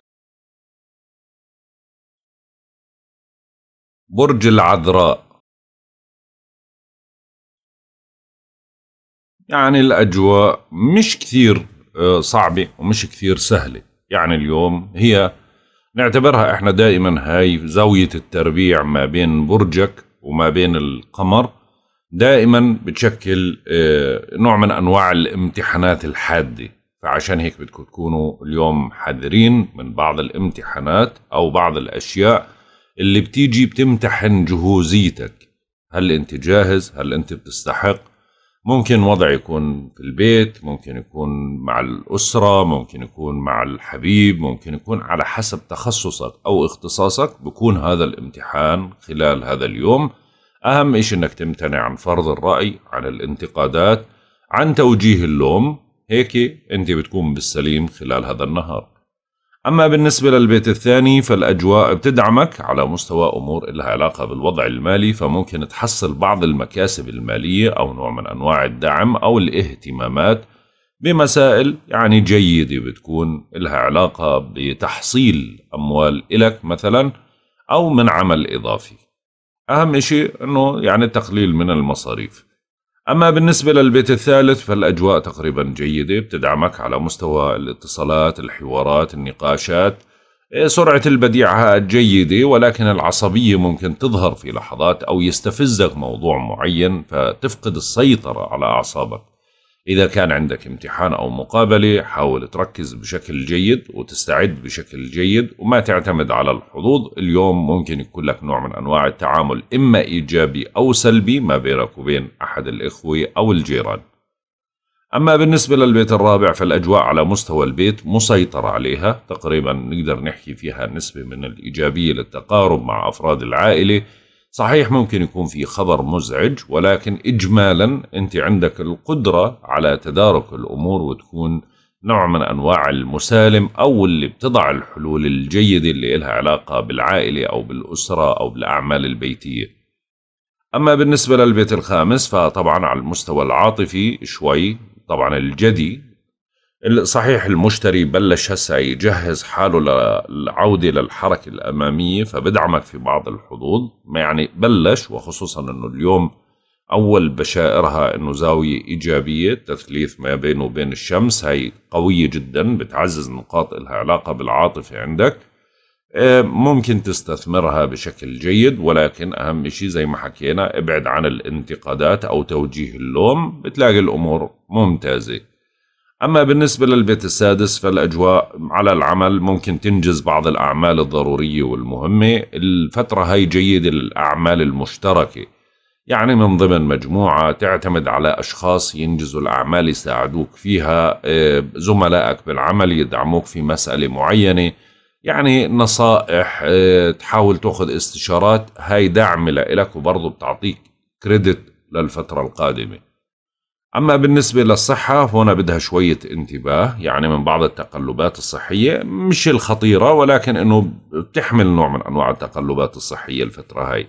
برج العذراء يعني الأجواء مش كثير آه، صعبة ومش كثير سهلة يعني اليوم هي نعتبرها احنا دائما هاي زاوية التربيع ما بين برجك وما بين القمر دائما بتشكل آه، نوع من انواع الامتحانات الحاده فعشان هيك بدكم تكونوا اليوم حذرين من بعض الامتحانات او بعض الاشياء اللي بتيجي بتمتحن جهوزيتك هل انت جاهز هل انت بتستحق ممكن وضع يكون في البيت ممكن يكون مع الأسرة ممكن يكون مع الحبيب ممكن يكون على حسب تخصصك أو اختصاصك بكون هذا الامتحان خلال هذا اليوم أهم إشي أنك تمتنع عن فرض الرأي عن الانتقادات عن توجيه اللوم هيك أنت بتكون بالسليم خلال هذا النهار أما بالنسبة للبيت الثاني فالأجواء بتدعمك على مستوى أمور إلها علاقة بالوضع المالي فممكن تحصل بعض المكاسب المالية أو نوع من أنواع الدعم أو الاهتمامات بمسائل يعني جيدة بتكون إلها علاقة بتحصيل أموال إلك مثلا أو من عمل إضافي أهم شيء أنه يعني التقليل من المصاريف أما بالنسبة للبيت الثالث فالأجواء تقريبا جيدة بتدعمك على مستوى الاتصالات الحوارات النقاشات إيه، سرعة البديعة جيدة ولكن العصبية ممكن تظهر في لحظات أو يستفزك موضوع معين فتفقد السيطرة على أعصابك إذا كان عندك امتحان أو مقابلة حاول تركز بشكل جيد وتستعد بشكل جيد وما تعتمد على الحظوظ اليوم ممكن يكون لك نوع من أنواع التعامل إما إيجابي أو سلبي ما بينك وبين أحد الإخوة أو الجيران أما بالنسبة للبيت الرابع فالأجواء على مستوى البيت مسيطر عليها تقريبا نقدر نحكي فيها نسبة من الإيجابية للتقارب مع أفراد العائلة صحيح ممكن يكون في خبر مزعج ولكن اجمالا انت عندك القدره على تدارك الامور وتكون نوع من انواع المسالم او اللي بتضع الحلول الجيده اللي لها علاقه بالعائله او بالاسره او بالاعمال البيتيه. أما بالنسبة للبيت الخامس فطبعا على المستوى العاطفي شوي طبعا الجدي صحيح المشتري بلش هسه يجهز حاله للعوده للحركه الاماميه فبدعمك في بعض الحظوظ يعني بلش وخصوصا انه اليوم اول بشائرها انه زاويه ايجابيه تثليث ما بينه وبين الشمس هي قويه جدا بتعزز نقاط لها علاقه بالعاطفه عندك آه، ممكن تستثمرها بشكل جيد ولكن أهم شيء زي ما حكينا ابعد عن الانتقادات أو توجيه اللوم بتلاقي الأمور ممتازة أما بالنسبة للبيت السادس فالأجواء على العمل ممكن تنجز بعض الأعمال الضرورية والمهمة الفترة هاي جيدة للأعمال المشتركة يعني من ضمن مجموعة تعتمد على أشخاص ينجزوا الأعمال يساعدوك فيها آه، زملائك بالعمل يدعموك في مسألة معينة يعني نصائح آه، تحاول تاخذ استشارات هاي دعم لإلك وبرضو بتعطيك كريدت للفترة القادمة أما بالنسبة للصحة فهنا بدها شوية انتباه يعني من بعض التقلبات الصحية مش الخطيرة ولكن أنه بتحمل نوع من أنواع التقلبات الصحية الفترة هاي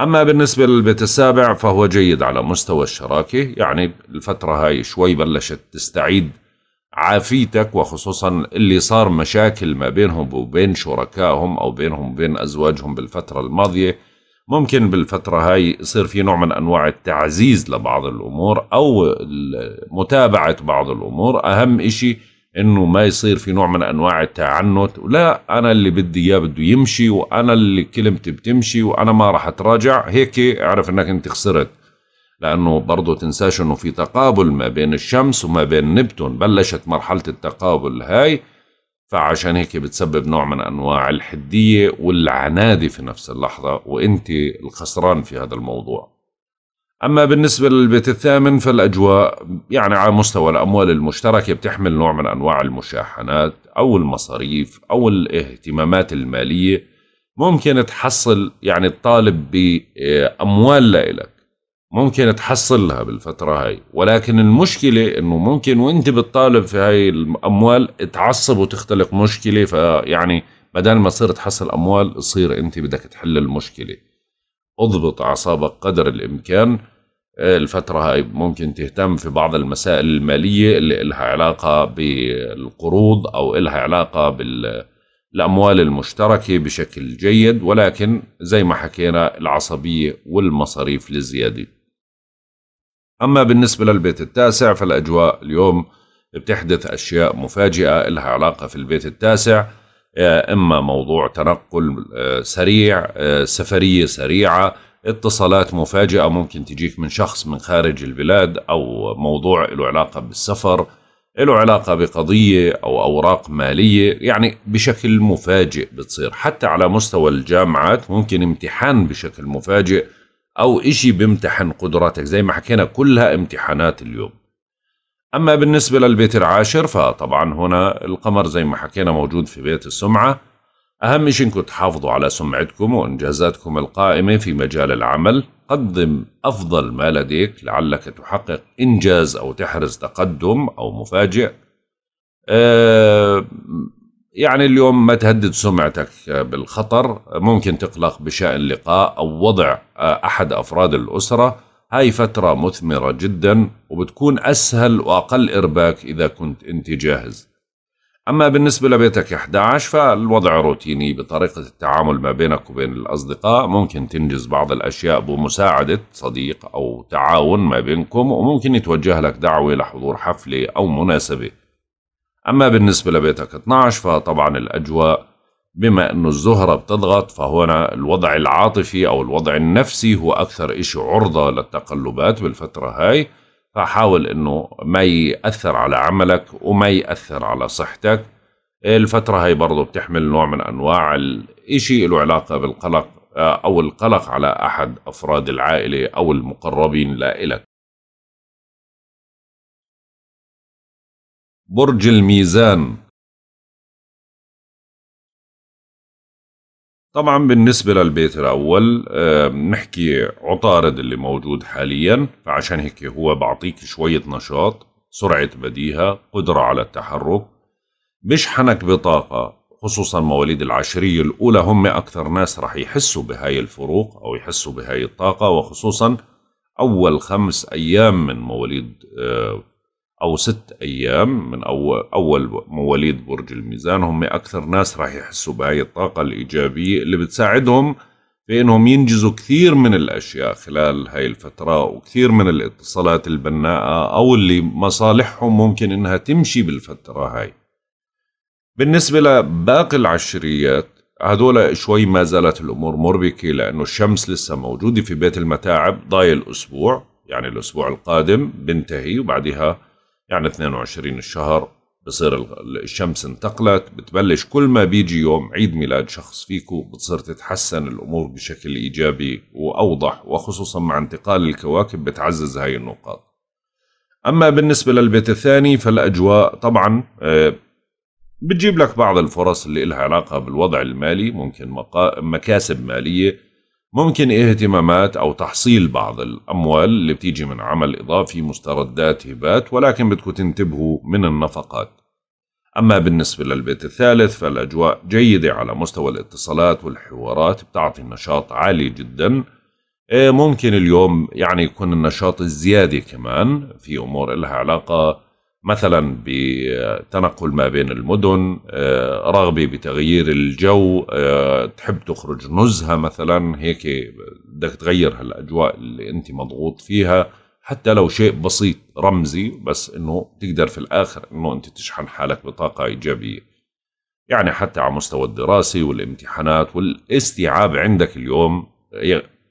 أما بالنسبة للبيت السابع فهو جيد على مستوى الشراكة يعني الفترة هاي شوي بلشت تستعيد عافيتك وخصوصا اللي صار مشاكل ما بينهم وبين شركائهم أو بينهم وبين أزواجهم بالفترة الماضية ممكن بالفترة هاي يصير في نوع من أنواع التعزيز لبعض الأمور أو متابعة بعض الأمور أهم إشي انه ما يصير في نوع من انواع التعنت لا انا اللي بدي اياه بده يمشي وانا اللي كلمتي بتمشي وانا ما راح اتراجع هيك اعرف انك انت خسرت لانه برضه تنساش انه في تقابل ما بين الشمس وما بين نبتون بلشت مرحله التقابل هاي فعشان هيك بتسبب نوع من انواع الحديه والعناده في نفس اللحظه وانت الخسران في هذا الموضوع. اما بالنسبه للبيت الثامن فالاجواء يعني على مستوى الاموال المشتركه بتحمل نوع من انواع المشاحنات او المصاريف او الاهتمامات الماليه ممكن تحصل يعني الطالب باموال لإلك ممكن تحصل لها بالفترة هاي ولكن المشكلة انه ممكن وانت بتطالب في هاي الاموال تعصب وتختلق مشكلة فيعني بدل ما تصير تحصل اموال تصير انت بدك تحل المشكلة اضبط اعصابك قدر الامكان الفترة هاي ممكن تهتم في بعض المسائل المالية اللي إلها علاقة بالقروض أو إلها علاقة بالأموال المشتركة بشكل جيد ولكن زي ما حكينا العصبية والمصاريف للزيادة أما بالنسبة للبيت التاسع فالأجواء اليوم بتحدث أشياء مفاجئة لها علاقة في البيت التاسع آه، إما موضوع تنقل آه، سريع آه، سفرية سريعة اتصالات مفاجئة ممكن تجيك من شخص من خارج البلاد أو موضوع له علاقة بالسفر له علاقة بقضية أو أوراق مالية يعني بشكل مفاجئ بتصير حتى على مستوى الجامعات ممكن امتحان بشكل مفاجئ أو إشي بيمتحن قدراتك زي ما حكينا كلها امتحانات اليوم أما بالنسبة للبيت العاشر فطبعا هنا القمر زي ما حكينا موجود في بيت السمعة أهم شيء إنكم تحافظوا على سمعتكم وإنجازاتكم القائمة في مجال العمل قدم أفضل ما لديك لعلك تحقق إنجاز أو تحرز تقدم أو مفاجئ أه يعني اليوم ما تهدد سمعتك بالخطر ممكن تقلق بشأن لقاء أو وضع آه، أحد أفراد الأسرة هاي فترة مثمرة جدا وبتكون أسهل وأقل إرباك إذا كنت أنت جاهز أما بالنسبة لبيتك 11 فالوضع روتيني بطريقة التعامل ما بينك وبين الأصدقاء ممكن تنجز بعض الأشياء بمساعدة صديق أو تعاون ما بينكم وممكن يتوجه لك دعوة لحضور حفلة أو مناسبة أما بالنسبة لبيتك 12 فطبعا الأجواء بما أنه الزهرة بتضغط فهنا الوضع العاطفي أو الوضع النفسي هو أكثر إشي عرضة للتقلبات بالفترة هاي فحاول أنه ما يأثر على عملك وما يأثر على صحتك الفترة هاي برضو بتحمل نوع من أنواع الإشي له علاقة بالقلق أو القلق على أحد أفراد العائلة أو المقربين لإلك برج الميزان طبعا بالنسبة للبيت الأول بنحكي آه، عطارد اللي موجود حاليا فعشان هيك هو بعطيك شوية نشاط سرعة بديهة قدرة على التحرك بشحنك بطاقة خصوصا مواليد العشرية الأولى هم أكثر ناس رح يحسوا بهاي الفروق أو يحسوا بهاي الطاقة وخصوصا أول خمس أيام من مواليد آه، أو ست أيام من أول مواليد برج الميزان هم أكثر ناس راح يحسوا بهاي الطاقة الإيجابية اللي بتساعدهم في انهم ينجزوا كثير من الاشياء خلال هاي الفتره وكثير من الاتصالات البناءه او اللي مصالحهم ممكن انها تمشي بالفتره هاي بالنسبه لباقي العشريات هذول شوي ما زالت الامور مربكه لانه الشمس لسه موجوده في بيت المتاعب ضايل اسبوع يعني الاسبوع القادم بنتهي وبعدها يعني 22 الشهر بصير الشمس انتقلت بتبلش كل ما بيجي يوم عيد ميلاد شخص فيكو بتصير تتحسن الأمور بشكل إيجابي وأوضح وخصوصا مع انتقال الكواكب بتعزز هاي النقاط أما بالنسبة للبيت الثاني فالأجواء طبعا آه، بتجيب لك بعض الفرص اللي إلها علاقة بالوضع المالي ممكن مكاسب مالية ممكن اهتمامات أو تحصيل بعض الأموال اللي بتيجي من عمل إضافي مستردات هبات ولكن بدكم تنتبهوا من النفقات أما بالنسبة للبيت الثالث فالأجواء جيدة على مستوى الاتصالات والحوارات بتعطي النشاط عالي جدا إيه، ممكن اليوم يعني يكون النشاط الزيادة كمان في أمور لها علاقة مثلا بتنقل ما بين المدن آه، رغبه بتغيير الجو آه، تحب تخرج نزهه مثلا هيك بدك تغير هالاجواء اللي انت مضغوط فيها حتى لو شيء بسيط رمزي بس انه تقدر في الاخر انه انت تشحن حالك بطاقه ايجابيه يعني حتى على مستوى الدراسي والامتحانات والاستيعاب عندك اليوم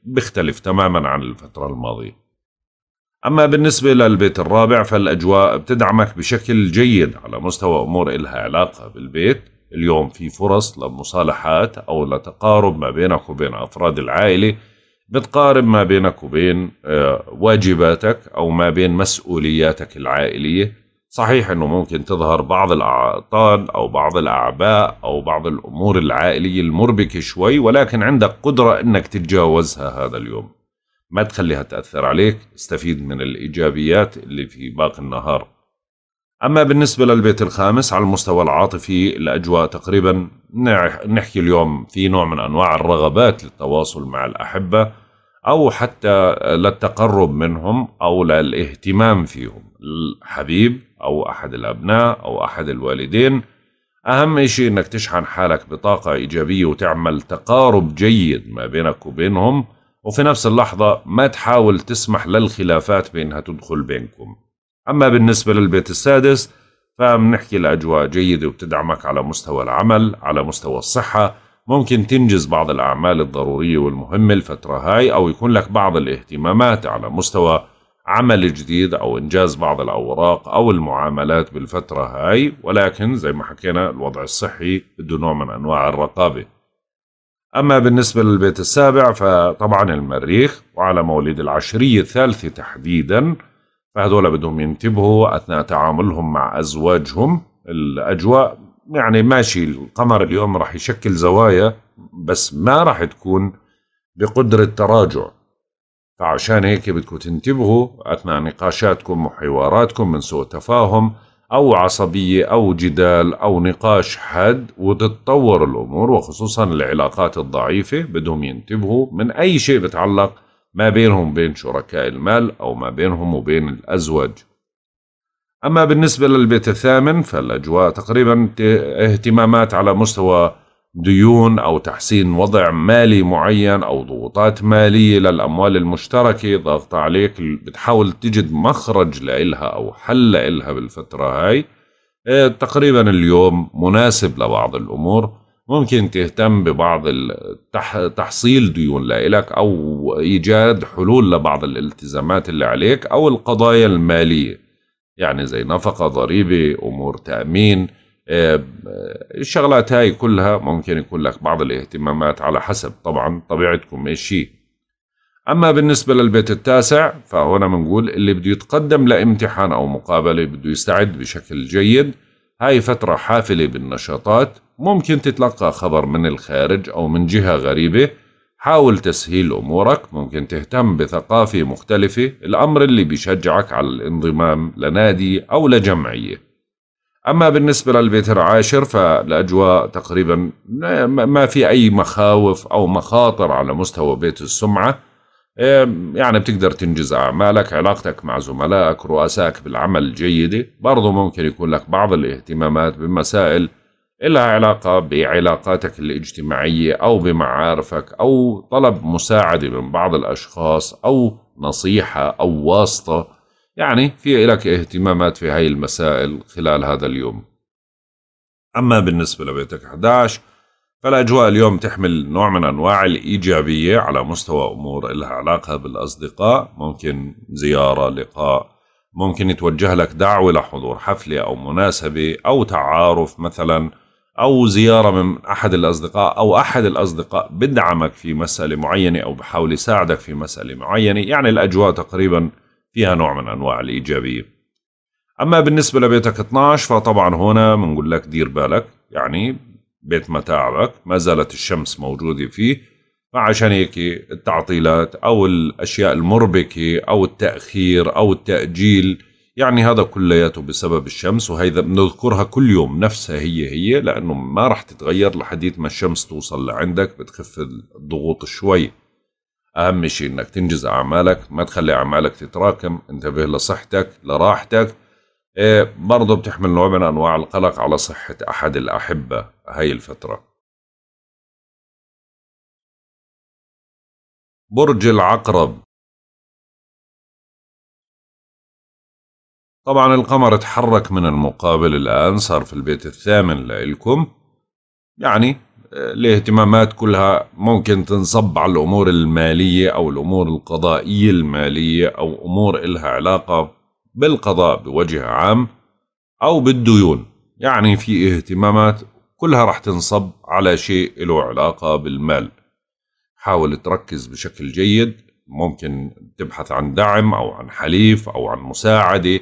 بيختلف تماما عن الفتره الماضيه أما بالنسبة للبيت الرابع فالأجواء بتدعمك بشكل جيد على مستوى أمور إلها علاقة بالبيت اليوم في فرص لمصالحات أو لتقارب ما بينك وبين أفراد العائلة بتقارب ما بينك وبين آه، واجباتك أو ما بين مسؤولياتك العائلية صحيح أنه ممكن تظهر بعض الأعطال أو بعض الأعباء أو بعض الأمور العائلية المربكة شوي ولكن عندك قدرة أنك تتجاوزها هذا اليوم ما تخليها تأثر عليك استفيد من الإيجابيات اللي في باقي النهار أما بالنسبة للبيت الخامس على المستوى العاطفي الأجواء تقريبا نحكي اليوم في نوع من أنواع الرغبات للتواصل مع الأحبة أو حتى للتقرب منهم أو للاهتمام فيهم الحبيب أو أحد الأبناء أو أحد الوالدين أهم شيء أنك تشحن حالك بطاقة إيجابية وتعمل تقارب جيد ما بينك وبينهم وفي نفس اللحظة ما تحاول تسمح للخلافات بأنها تدخل بينكم أما بالنسبة للبيت السادس فبنحكي الأجواء جيدة وبتدعمك على مستوى العمل على مستوى الصحة ممكن تنجز بعض الأعمال الضرورية والمهمة الفترة هاي أو يكون لك بعض الاهتمامات على مستوى عمل جديد أو إنجاز بعض الأوراق أو المعاملات بالفترة هاي ولكن زي ما حكينا الوضع الصحي بده نوع من أنواع الرقابة أما بالنسبة للبيت السابع فطبعا المريخ وعلى مواليد العشرية الثالثة تحديدا فهذول بدهم ينتبهوا أثناء تعاملهم مع أزواجهم الأجواء يعني ماشي القمر اليوم راح يشكل زوايا بس ما راح تكون بقدرة تراجع فعشان هيك بدكم تنتبهوا أثناء نقاشاتكم وحواراتكم من سوء تفاهم أو عصبية أو جدال أو نقاش حاد وتتطور الأمور وخصوصا العلاقات الضعيفة بدهم ينتبهوا من أي شيء بتعلق ما بينهم بين شركاء المال أو ما بينهم وبين الأزواج أما بالنسبة للبيت الثامن فالأجواء تقريبا اهتمامات على مستوى ديون أو تحسين وضع مالي معين أو ضغوطات مالية للأموال المشتركة ضاغطة عليك بتحاول تجد مخرج لإلها أو حل لإلها بالفترة هاي إيه، تقريبا اليوم مناسب لبعض الأمور ممكن تهتم ببعض تحصيل ديون لإلك أو إيجاد حلول لبعض الالتزامات اللي عليك أو القضايا المالية يعني زي نفقة ضريبة أمور تأمين آه، الشغلات هاي كلها ممكن يكون لك بعض الاهتمامات على حسب طبعا طبيعتكم ايش هي اما بالنسبه للبيت التاسع فهنا بنقول اللي بده يتقدم لامتحان او مقابله بده يستعد بشكل جيد هاي فترة حافلة بالنشاطات ممكن تتلقى خبر من الخارج أو من جهة غريبة حاول تسهيل أمورك ممكن تهتم بثقافة مختلفة الأمر اللي بيشجعك على الانضمام لنادي أو لجمعية أما بالنسبة للبيت العاشر فالأجواء تقريبا ما في أي مخاوف أو مخاطر على مستوى بيت السمعة يعني بتقدر تنجز أعمالك علاقتك مع زملائك رؤسائك بالعمل جيدة برضو ممكن يكون لك بعض الاهتمامات بمسائل إلها علاقة بعلاقاتك الاجتماعية أو بمعارفك أو طلب مساعدة من بعض الأشخاص أو نصيحة أو واسطة يعني في لك اهتمامات في هاي المسائل خلال هذا اليوم أما بالنسبة لبيتك 11 فالأجواء اليوم تحمل نوع من أنواع الإيجابية على مستوى أمور إلها علاقة بالأصدقاء ممكن زيارة لقاء ممكن يتوجه لك دعوة لحضور حفلة أو مناسبة أو تعارف مثلا أو زيارة من أحد الأصدقاء أو أحد الأصدقاء بدعمك في مسألة معينة أو بحاول يساعدك في مسألة معينة يعني الأجواء تقريبا فيها نوع من أنواع الإيجابية أما بالنسبة لبيتك 12 فطبعا هنا بنقول لك دير بالك يعني بيت متاعبك ما زالت الشمس موجودة فيه فعشان هيك التعطيلات أو الأشياء المربكة أو التأخير أو التأجيل يعني هذا كلياته بسبب الشمس وهذا بنذكرها كل يوم نفسها هي هي لأنه ما راح تتغير لحديث ما الشمس توصل لعندك بتخف الضغوط شوي اهم شيء انك تنجز اعمالك ما تخلي اعمالك تتراكم انتبه لصحتك لراحتك إيه برضه بتحمل نوع من انواع القلق على صحه احد الاحبه هاي الفتره برج العقرب طبعا القمر اتحرك من المقابل الآن صار في البيت الثامن لإلكم يعني الاهتمامات كلها ممكن تنصب على الأمور المالية أو الأمور القضائية المالية أو أمور إلها علاقة بالقضاء بوجه عام أو بالديون يعني في اهتمامات كلها رح تنصب على شيء له علاقة بالمال حاول تركز بشكل جيد ممكن تبحث عن دعم أو عن حليف أو عن مساعدة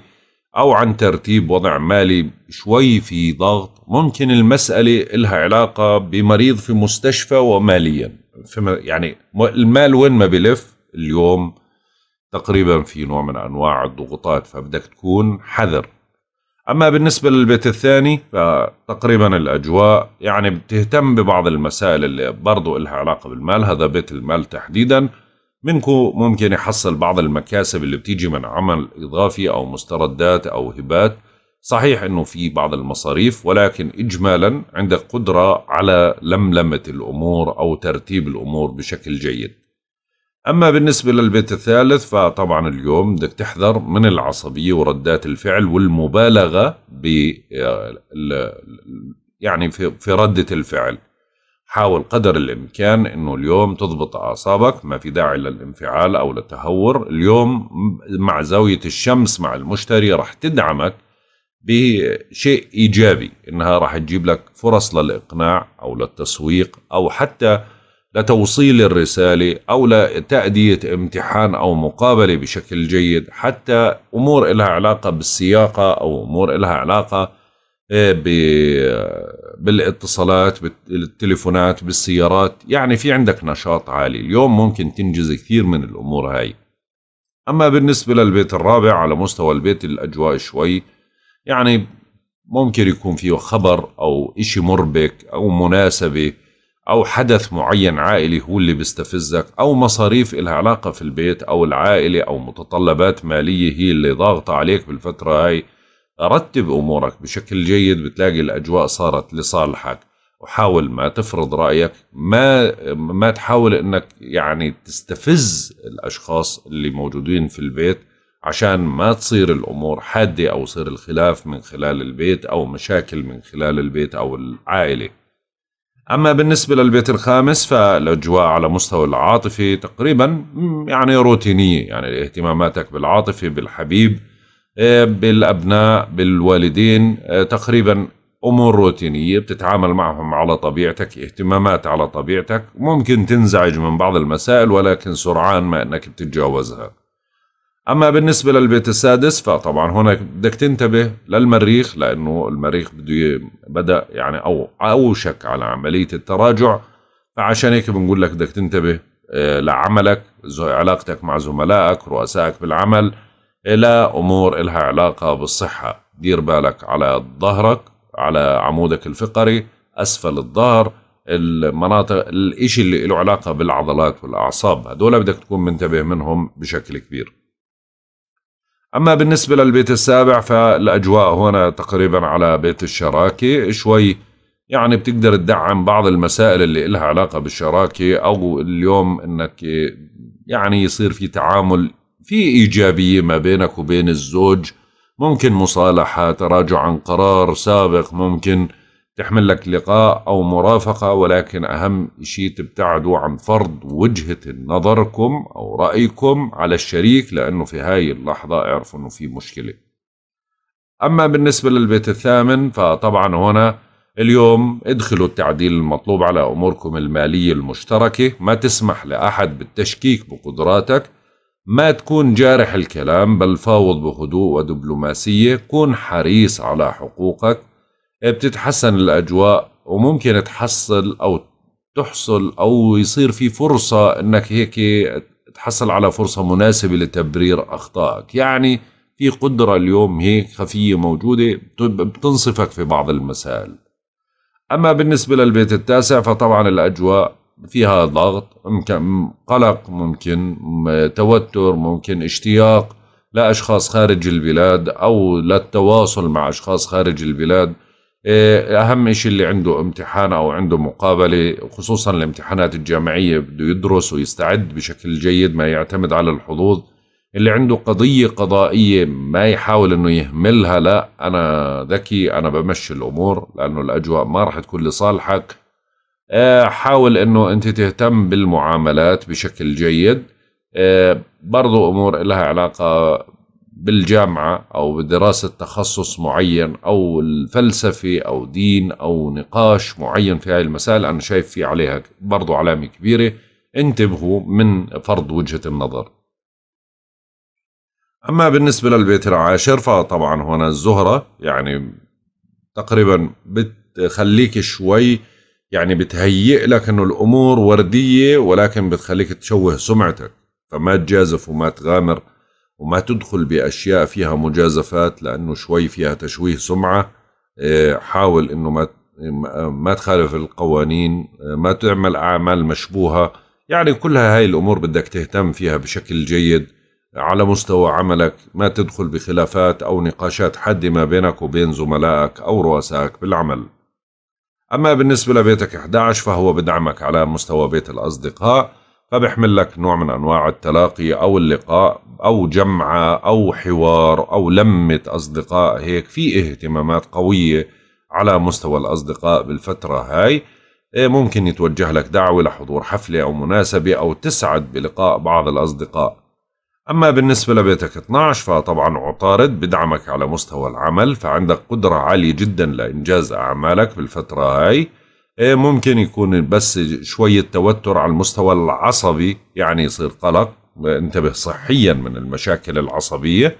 أو عن ترتيب وضع مالي شوي في ضغط ممكن المسألة لها علاقة بمريض في مستشفى وماليا في يعني المال وين ما بلف اليوم تقريبا في نوع من أنواع الضغوطات فبدك تكون حذر أما بالنسبة للبيت الثاني فتقريبا الأجواء يعني بتهتم ببعض المسائل اللي برضو لها علاقة بالمال هذا بيت المال تحديدا منكم ممكن يحصل بعض المكاسب اللي بتيجي من عمل إضافي أو مستردات أو هبات صحيح انه في بعض المصاريف ولكن اجمالا عندك قدره على لملمه الامور او ترتيب الامور بشكل جيد. اما بالنسبه للبيت الثالث فطبعا اليوم بدك تحذر من العصبيه وردات الفعل والمبالغه ب يعني في رده الفعل. حاول قدر الامكان انه اليوم تضبط اعصابك ما في داعي للانفعال او للتهور اليوم مع زاويه الشمس مع المشتري رح تدعمك بشيء ايجابي انها راح تجيب لك فرص للاقناع او للتسويق او حتى لتوصيل الرساله او لتاديه امتحان او مقابله بشكل جيد حتى امور لها علاقه بالسياقه او امور لها علاقه آه، بالاتصالات بالتليفونات بالسيارات يعني في عندك نشاط عالي اليوم ممكن تنجز كثير من الأمور هاي أما بالنسبة للبيت الرابع على مستوى البيت الأجواء شوي يعني ممكن يكون فيه خبر أو إشي مربك أو مناسبة أو حدث معين عائلي هو اللي بيستفزك أو مصاريف إلها علاقة في البيت أو العائلة أو متطلبات مالية هي اللي ضاغطة عليك بالفترة هاي رتب أمورك بشكل جيد بتلاقي الأجواء صارت لصالحك وحاول ما تفرض رأيك ما ما تحاول أنك يعني تستفز الأشخاص اللي موجودين في البيت عشان ما تصير الامور حاده او يصير الخلاف من خلال البيت او مشاكل من خلال البيت او العائله. اما بالنسبه للبيت الخامس فالاجواء على مستوى العاطفي تقريبا يعني روتينيه يعني اهتماماتك بالعاطفه بالحبيب آه، بالابناء بالوالدين آه، تقريبا امور روتينيه بتتعامل معهم على طبيعتك اهتمامات على طبيعتك ممكن تنزعج من بعض المسائل ولكن سرعان ما انك بتتجاوزها اما بالنسبه للبيت السادس فطبعا هنا بدك تنتبه للمريخ لانه المريخ بده بدا يعني او اوشك على عمليه التراجع فعشان هيك بنقول لك بدك تنتبه آه، لعملك علاقتك مع زملائك رؤسائك بالعمل الى امور إلها علاقه بالصحه دير بالك على ظهرك على عمودك الفقري اسفل الظهر المناطق الإشي اللي له علاقه بالعضلات والاعصاب هدول بدك تكون منتبه منهم بشكل كبير أما بالنسبة للبيت السابع فالأجواء هنا تقريبا على بيت الشراكة شوي يعني بتقدر تدعم بعض المسائل اللي إلها علاقة بالشراكة أو اليوم أنك يعني يصير في تعامل في إيجابية ما بينك وبين الزوج ممكن مصالحة تراجع عن قرار سابق ممكن تحمل لك لقاء أو مرافقة ولكن أهم شيء تبتعدوا عن فرض وجهة نظركم أو رأيكم على الشريك لأنه في هاي اللحظة اعرفوا أنه في مشكلة أما بالنسبة للبيت الثامن فطبعا هنا اليوم ادخلوا التعديل المطلوب على أموركم المالية المشتركة ما تسمح لأحد بالتشكيك بقدراتك ما تكون جارح الكلام بل فاوض بهدوء ودبلوماسية كن حريص على حقوقك بتتحسن الاجواء وممكن تحصل او تحصل او يصير في فرصه انك هيك تحصل على فرصه مناسبه لتبرير اخطائك يعني في قدره اليوم هيك خفيه موجوده بتنصفك في بعض المسائل اما بالنسبه للبيت التاسع فطبعا الاجواء فيها ضغط ممكن قلق ممكن توتر ممكن اشتياق لاشخاص خارج البلاد او للتواصل مع اشخاص خارج البلاد إيه، اهم شيء اللي عنده امتحان او عنده مقابله خصوصا الامتحانات الجامعيه بده يدرس ويستعد بشكل جيد ما يعتمد على الحظوظ اللي عنده قضيه قضائيه ما يحاول انه يهملها لا انا ذكي انا بمشي الامور لانه الاجواء ما راح تكون لصالحك إيه، حاول انه انت تهتم بالمعاملات بشكل جيد إيه، برضو امور لها علاقه بالجامعة أو بدراسة تخصص معين أو الفلسفة أو دين أو نقاش معين في هاي المسائل أنا شايف في عليها برضو علامة كبيرة انتبهوا من فرض وجهة النظر أما بالنسبة للبيت العاشر فطبعا هنا الزهرة يعني تقريبا بتخليك شوي يعني بتهيئ لك أنه الأمور وردية ولكن بتخليك تشوه سمعتك فما تجازف وما تغامر وما تدخل بأشياء فيها مجازفات لأنه شوي فيها تشويه سمعة آه، حاول أنه ما آه، ما تخالف القوانين آه، ما تعمل أعمال مشبوهة يعني كلها هاي الأمور بدك تهتم فيها بشكل جيد على مستوى عملك ما تدخل بخلافات أو نقاشات حادة ما بينك وبين زملائك أو رؤسائك بالعمل أما بالنسبة لبيتك 11 فهو بدعمك على مستوى بيت الأصدقاء فبيحمل لك نوع من أنواع التلاقي أو اللقاء أو جمعة أو حوار أو لمة أصدقاء هيك في اهتمامات قوية على مستوى الأصدقاء بالفترة هاي إيه، ممكن يتوجه لك دعوة لحضور حفلة أو مناسبة أو تسعد بلقاء بعض الأصدقاء أما بالنسبة لبيتك 12 فطبعا عطارد بدعمك على مستوى العمل فعندك قدرة عالية جدا لإنجاز أعمالك بالفترة هاي إيه، ممكن يكون بس شوية توتر على المستوى العصبي يعني يصير قلق انتبه صحيا من المشاكل العصبية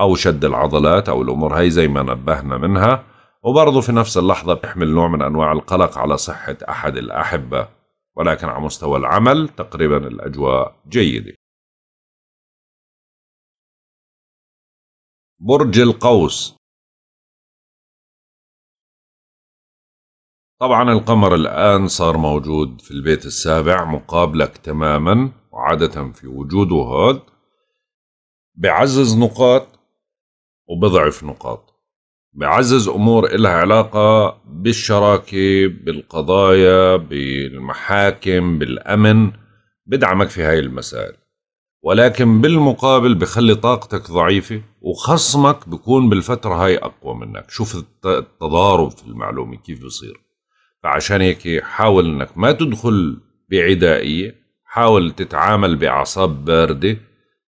أو شد العضلات أو الأمور هاي زي ما نبهنا منها وبرضه في نفس اللحظة بيحمل نوع من أنواع القلق على صحة أحد الأحبة ولكن على مستوى العمل تقريبا الأجواء جيدة برج القوس طبعا القمر الآن صار موجود في البيت السابع مقابلك تماما وعادة في وجوده هذا بعزز نقاط وبضعف نقاط بعزز أمور إلها علاقة بالشراكة بالقضايا بالمحاكم بالأمن بدعمك في هاي المسائل ولكن بالمقابل بخلي طاقتك ضعيفة وخصمك بكون بالفترة هاي أقوى منك شوف التضارب في المعلومة كيف بصير فعشان هيك حاول انك ما تدخل بعدائيه حاول تتعامل باعصاب بارده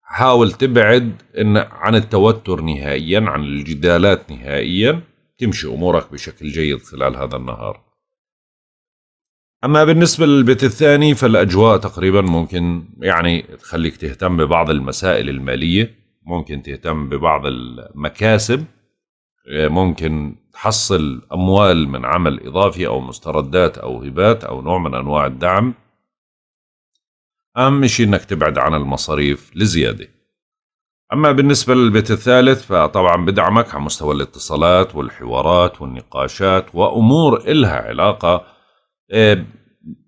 حاول تبعد إن عن التوتر نهائيا عن الجدالات نهائيا تمشي امورك بشكل جيد خلال هذا النهار اما بالنسبه للبيت الثاني فالاجواء تقريبا ممكن يعني تخليك تهتم ببعض المسائل الماليه ممكن تهتم ببعض المكاسب ممكن تحصل أموال من عمل إضافي أو مستردات أو هبات أو نوع من أنواع الدعم أهم شيء أنك تبعد عن المصاريف لزيادة أما بالنسبة للبيت الثالث فطبعا بدعمك على مستوى الاتصالات والحوارات والنقاشات وأمور إلها علاقة آه،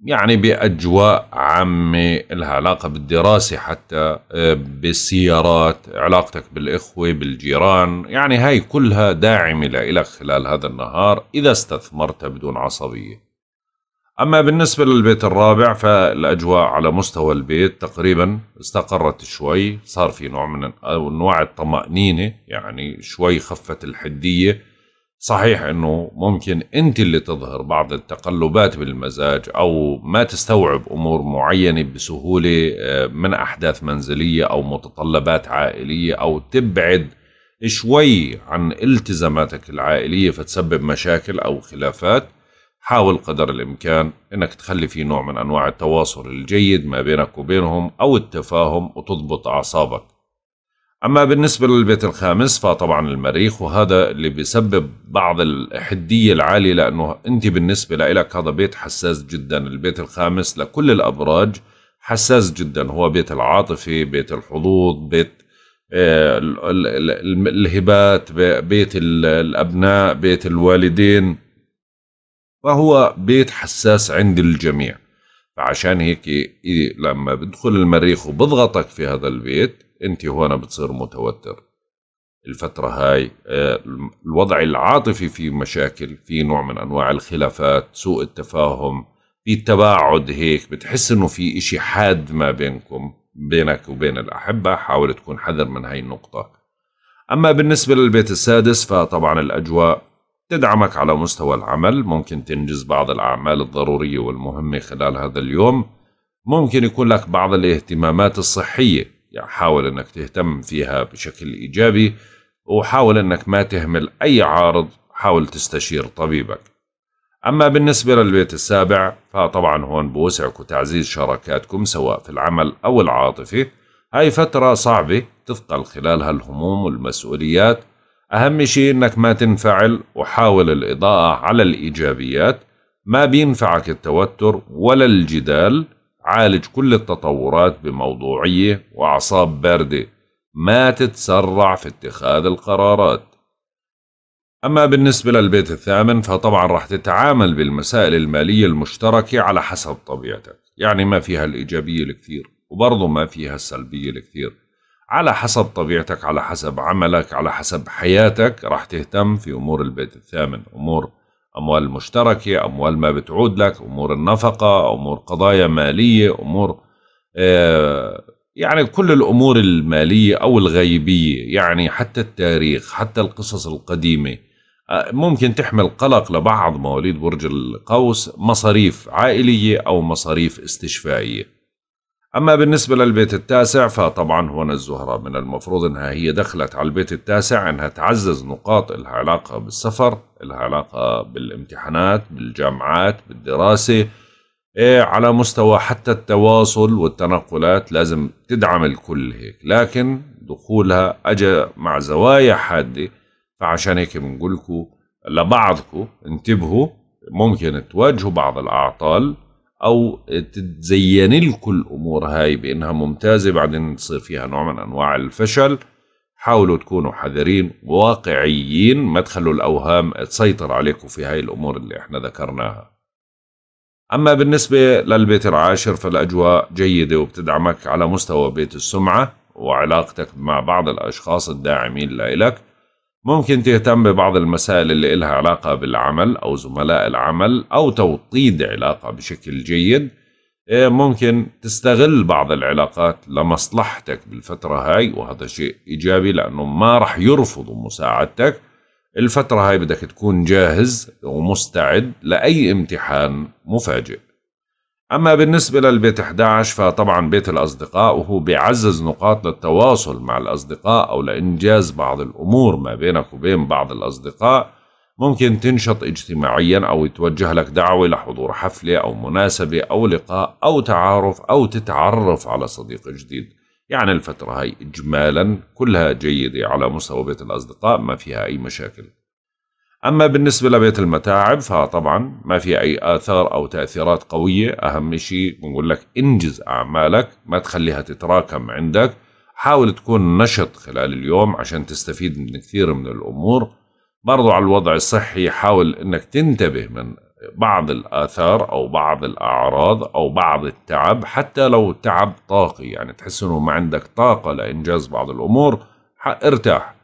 يعني باجواء عامه لها علاقه بالدراسه حتى آه، بالسيارات علاقتك بالاخوه بالجيران يعني هاي كلها داعمه لإلك خلال هذا النهار اذا استثمرتها بدون عصبيه اما بالنسبه للبيت الرابع فالاجواء على مستوى البيت تقريبا استقرت شوي صار في نوع من انواع الطمانينه يعني شوي خفت الحديه صحيح انه ممكن انت اللي تظهر بعض التقلبات بالمزاج او ما تستوعب امور معينه بسهوله آه، من احداث منزليه او متطلبات عائليه او تبعد شوي عن التزاماتك العائليه فتسبب مشاكل او خلافات حاول قدر الامكان انك تخلي في نوع من انواع التواصل الجيد ما بينك وبينهم او التفاهم وتضبط اعصابك أما بالنسبة للبيت الخامس فطبعا المريخ وهذا اللي بيسبب بعض الحدية العالية لأنه أنت بالنسبة لإلك هذا بيت حساس جدا البيت الخامس لكل الأبراج حساس جدا هو بيت العاطفة بيت الحظوظ بيت آه، الهبات بيت الأبناء بيت الوالدين فهو بيت حساس عند الجميع فعشان هيك لما بدخل المريخ وبضغطك في هذا البيت انت هون بتصير متوتر الفترة هاي آه، الوضع العاطفي في مشاكل في نوع من أنواع الخلافات سوء التفاهم في تباعد هيك بتحس إنه في إشي حاد ما بينكم بينك وبين الأحبة حاول تكون حذر من هاي النقطة أما بالنسبة للبيت السادس فطبعا الأجواء تدعمك على مستوى العمل ممكن تنجز بعض الأعمال الضرورية والمهمة خلال هذا اليوم ممكن يكون لك بعض الاهتمامات الصحية يعني حاول انك تهتم فيها بشكل ايجابي وحاول انك ما تهمل اي عارض حاول تستشير طبيبك اما بالنسبه للبيت السابع فطبعا هون بوسعك وتعزيز شراكاتكم سواء في العمل او العاطفي هاي فترة صعبة تثقل خلالها الهموم والمسؤوليات أهم شيء إنك ما تنفعل وحاول الإضاءة على الإيجابيات ما بينفعك التوتر ولا الجدال عالج كل التطورات بموضوعية وأعصاب باردة ما تتسرع في اتخاذ القرارات أما بالنسبة للبيت الثامن فطبعا راح تتعامل بالمسائل المالية المشتركة على حسب طبيعتك يعني ما فيها الإيجابية الكثير وبرضه ما فيها السلبية الكثير على حسب طبيعتك على حسب عملك على حسب حياتك راح تهتم في أمور البيت الثامن أمور أموال مشتركة أموال ما بتعود لك أمور النفقة أمور قضايا مالية أمور آه، يعني كل الأمور المالية أو الغيبية يعني حتى التاريخ حتى القصص القديمة آه، ممكن تحمل قلق لبعض مواليد برج القوس مصاريف عائلية أو مصاريف استشفائية أما بالنسبة للبيت التاسع فطبعا هنا الزهرة من المفروض أنها هي دخلت على البيت التاسع أنها تعزز نقاط إلها علاقة بالسفر إلها علاقة بالامتحانات بالجامعات بالدراسة إيه، على مستوى حتى التواصل والتنقلات لازم تدعم الكل هيك لكن دخولها أجا مع زوايا حادة فعشان هيك بنقول لكم لبعضكم انتبهوا ممكن تواجهوا بعض الأعطال او تتزين لكم الامور هاي بانها ممتازه بعدين تصير فيها نوع من انواع الفشل حاولوا تكونوا حذرين واقعيين ما تخلوا الاوهام تسيطر عليكم في هاي الامور اللي احنا ذكرناها اما بالنسبه للبيت العاشر فالاجواء جيده وبتدعمك على مستوى بيت السمعه وعلاقتك مع بعض الاشخاص الداعمين لك ممكن تهتم ببعض المسائل اللي إلها علاقة بالعمل أو زملاء العمل أو توطيد علاقة بشكل جيد إيه، ممكن تستغل بعض العلاقات لمصلحتك بالفترة هاي وهذا شيء إيجابي لأنه ما رح يرفضوا مساعدتك الفترة هاي بدك تكون جاهز ومستعد لأي امتحان مفاجئ أما بالنسبة للبيت 11 فطبعا بيت الأصدقاء وهو بيعزز نقاط للتواصل مع الأصدقاء أو لإنجاز بعض الأمور ما بينك وبين بعض الأصدقاء ممكن تنشط اجتماعيا أو يتوجه لك دعوة لحضور حفلة أو مناسبة أو لقاء أو تعارف أو تتعرف على صديق جديد يعني الفترة هاي إجمالا كلها جيدة على مستوى بيت الأصدقاء ما فيها أي مشاكل أما بالنسبة لبيت المتاعب فطبعا ما في أي آثار أو تأثيرات قوية أهم شيء بنقول لك انجز أعمالك ما تخليها تتراكم عندك حاول تكون نشط خلال اليوم عشان تستفيد من كثير من الأمور برضو على الوضع الصحي حاول أنك تنتبه من بعض الآثار أو بعض الأعراض أو بعض التعب حتى لو تعب طاقي يعني تحس أنه ما عندك طاقة لإنجاز بعض الأمور ارتاح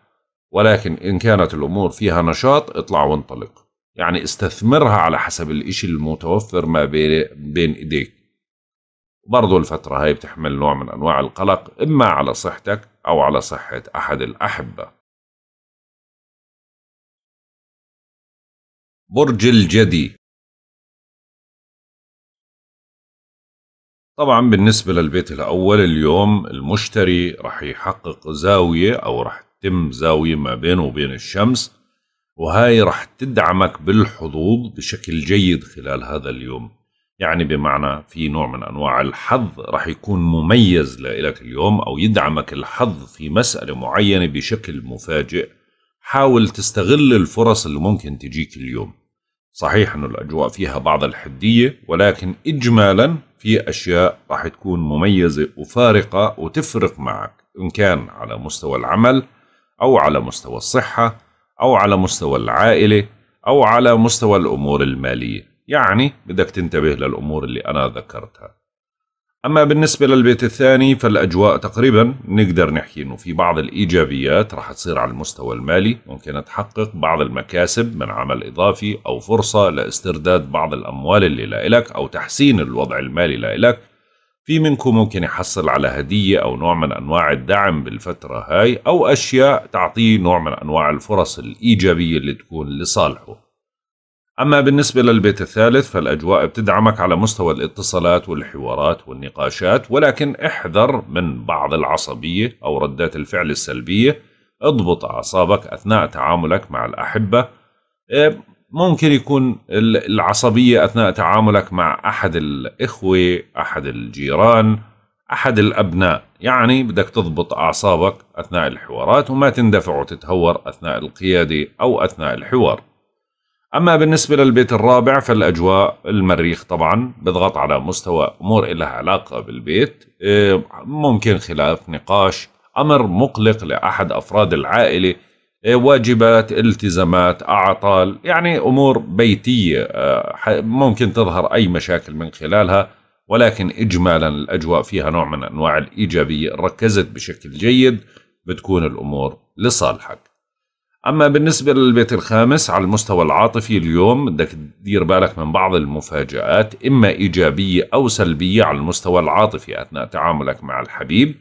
ولكن إن كانت الأمور فيها نشاط اطلع وانطلق يعني استثمرها على حسب الإشي المتوفر ما بين إيديك برضو الفترة هاي بتحمل نوع من أنواع القلق إما على صحتك أو على صحة أحد الأحبة برج الجدي طبعا بالنسبة للبيت الأول اليوم المشتري رح يحقق زاوية أو رح تتم زاوية ما بينه وبين الشمس وهاي رح تدعمك بالحظوظ بشكل جيد خلال هذا اليوم يعني بمعنى في نوع من أنواع الحظ رح يكون مميز لإلك اليوم أو يدعمك الحظ في مسألة معينة بشكل مفاجئ حاول تستغل الفرص اللي ممكن تجيك اليوم صحيح أنه الأجواء فيها بعض الحدية ولكن إجمالا في أشياء راح تكون مميزة وفارقة وتفرق معك إن كان على مستوى العمل أو على مستوى الصحة أو على مستوى العائلة أو على مستوى الأمور المالية يعني بدك تنتبه للأمور اللي أنا ذكرتها أما بالنسبة للبيت الثاني فالأجواء تقريبا نقدر نحكي أنه في بعض الإيجابيات راح تصير على المستوى المالي ممكن تحقق بعض المكاسب من عمل إضافي أو فرصة لاسترداد بعض الأموال اللي لإلك أو تحسين الوضع المالي لإلك في منكم ممكن يحصل على هدية أو نوع من أنواع الدعم بالفترة هاي أو أشياء تعطيه نوع من أنواع الفرص الإيجابية اللي تكون لصالحه أما بالنسبة للبيت الثالث فالأجواء بتدعمك على مستوى الاتصالات والحوارات والنقاشات ولكن احذر من بعض العصبية أو ردات الفعل السلبية اضبط أعصابك أثناء تعاملك مع الأحبة ممكن يكون العصبية أثناء تعاملك مع أحد الإخوة أحد الجيران أحد الأبناء يعني بدك تضبط أعصابك أثناء الحوارات وما تندفع وتتهور أثناء القيادة أو أثناء الحوار أما بالنسبة للبيت الرابع فالأجواء المريخ طبعا بضغط على مستوى أمور إلها علاقة بالبيت آه، ممكن خلاف نقاش أمر مقلق لأحد أفراد العائلة إيه، واجبات التزامات أعطال يعني أمور بيتية آه، ممكن تظهر أي مشاكل من خلالها ولكن إجمالا الأجواء فيها نوع من أنواع الإيجابية ركزت بشكل جيد بتكون الأمور لصالحك أما بالنسبة للبيت الخامس على المستوى العاطفي اليوم بدك تدير بالك من بعض المفاجآت إما إيجابية أو سلبية على المستوى العاطفي أثناء تعاملك مع الحبيب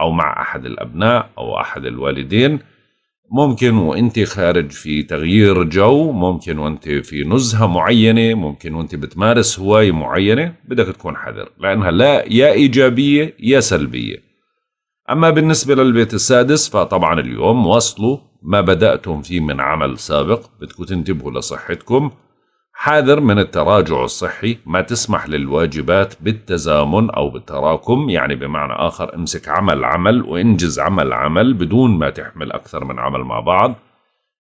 أو مع أحد الأبناء أو أحد الوالدين ممكن وانت خارج في تغيير جو ممكن وانت في نزهة معينة ممكن وانت بتمارس هواية معينة بدك تكون حذر لأنها لا يا إيجابية يا سلبية أما بالنسبة للبيت السادس فطبعا اليوم وصلوا ما بدأتم فيه من عمل سابق بدكم تنتبهوا لصحتكم حاذر من التراجع الصحي ما تسمح للواجبات بالتزامن أو بالتراكم يعني بمعنى آخر امسك عمل عمل وانجز عمل عمل بدون ما تحمل أكثر من عمل مع بعض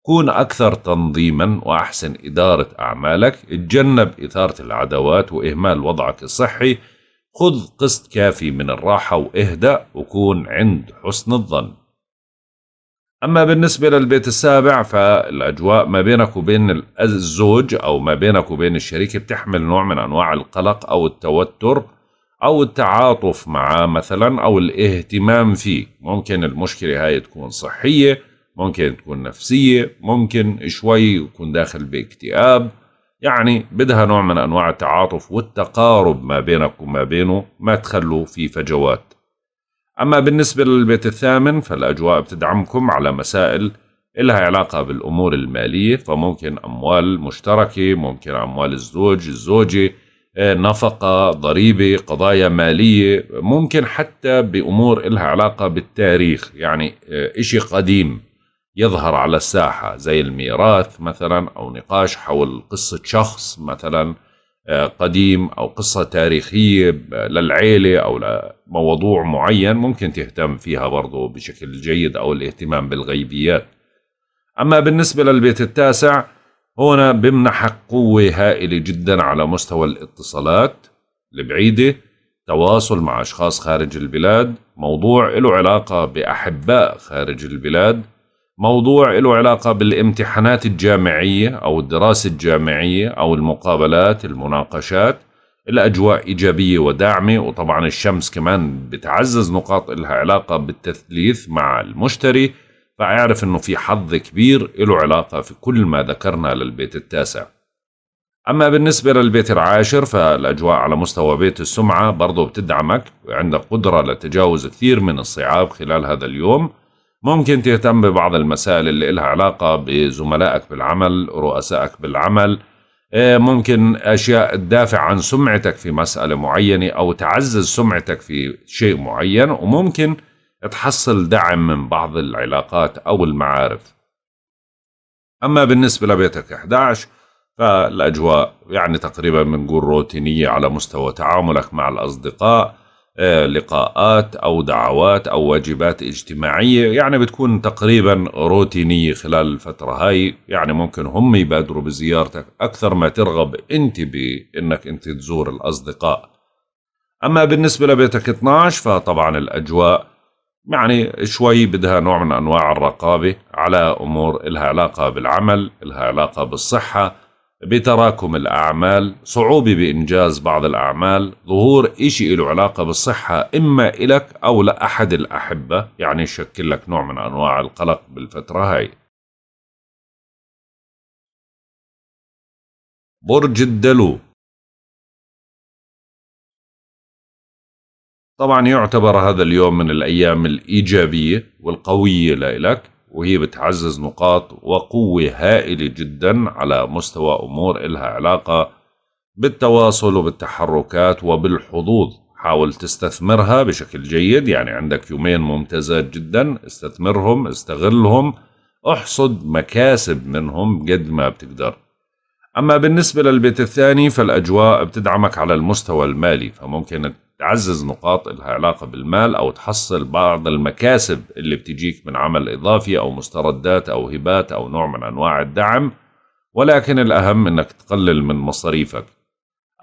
كون أكثر تنظيما وأحسن إدارة أعمالك اتجنب إثارة العدوات وإهمال وضعك الصحي خذ قسط كافي من الراحة واهدأ وكون عند حسن الظن أما بالنسبة للبيت السابع فالأجواء ما بينك وبين الزوج أو ما بينك وبين الشريك بتحمل نوع من أنواع القلق أو التوتر أو التعاطف معه مثلا أو الاهتمام فيه ممكن المشكلة هاي تكون صحية ممكن تكون نفسية ممكن شوي يكون داخل باكتئاب يعني بدها نوع من أنواع التعاطف والتقارب ما بينك وما بينه ما تخلوا في فجوات أما بالنسبة للبيت الثامن فالأجواء بتدعمكم على مسائل إلها علاقة بالأمور المالية فممكن أموال مشتركة ممكن أموال الزوج الزوجة آه، نفقة ضريبة قضايا مالية ممكن حتى بأمور إلها علاقة بالتاريخ يعني آه، إشي قديم يظهر على الساحة زي الميراث مثلا أو نقاش حول قصة شخص مثلا آه، قديم أو قصة تاريخية للعيلة أو لموضوع معين ممكن تهتم فيها برضو بشكل جيد أو الاهتمام بالغيبيات أما بالنسبة للبيت التاسع هنا بمنحك قوة هائلة جدا على مستوى الاتصالات البعيدة تواصل مع أشخاص خارج البلاد موضوع له علاقة بأحباء خارج البلاد موضوع له علاقة بالامتحانات الجامعية أو الدراسة الجامعية أو المقابلات المناقشات الأجواء إيجابية وداعمة وطبعا الشمس كمان بتعزز نقاط لها علاقة بالتثليث مع المشتري فأعرف أنه في حظ كبير له علاقة في كل ما ذكرنا للبيت التاسع أما بالنسبة للبيت العاشر فالأجواء على مستوى بيت السمعة برضو بتدعمك وعندك قدرة لتجاوز كثير من الصعاب خلال هذا اليوم ممكن تهتم ببعض المسائل اللي إلها علاقة بزملائك بالعمل رؤسائك بالعمل آه، ممكن أشياء تدافع عن سمعتك في مسألة معينة أو تعزز سمعتك في شيء معين وممكن تحصل دعم من بعض العلاقات أو المعارف أما بالنسبة لبيتك 11 فالأجواء يعني تقريبا بنقول روتينية على مستوى تعاملك مع الأصدقاء آه، لقاءات أو دعوات أو واجبات اجتماعية يعني بتكون تقريبا روتينية خلال الفترة هاي يعني ممكن هم يبادروا بزيارتك أكثر ما ترغب أنت بأنك أنت تزور الأصدقاء أما بالنسبة لبيتك 12 فطبعا الأجواء يعني شوي بدها نوع من أنواع الرقابة على أمور إلها علاقة بالعمل إلها علاقة بالصحة بتراكم الأعمال صعوبة بإنجاز بعض الأعمال ظهور إشي له علاقة بالصحة إما إلك أو لأحد الأحبة يعني يشكل لك نوع من أنواع القلق بالفترة هاي برج الدلو طبعا يعتبر هذا اليوم من الأيام الإيجابية والقوية لإلك وهي بتعزز نقاط وقوة هائلة جدا على مستوى أمور إلها علاقة بالتواصل وبالتحركات وبالحظوظ حاول تستثمرها بشكل جيد يعني عندك يومين ممتازات جدا استثمرهم استغلهم احصد مكاسب منهم قد ما بتقدر أما بالنسبة للبيت الثاني فالأجواء بتدعمك على المستوى المالي فممكن تعزز نقاط لها علاقة بالمال أو تحصل بعض المكاسب اللي بتجيك من عمل إضافي أو مستردات أو هبات أو نوع من أنواع الدعم ولكن الأهم أنك تقلل من مصاريفك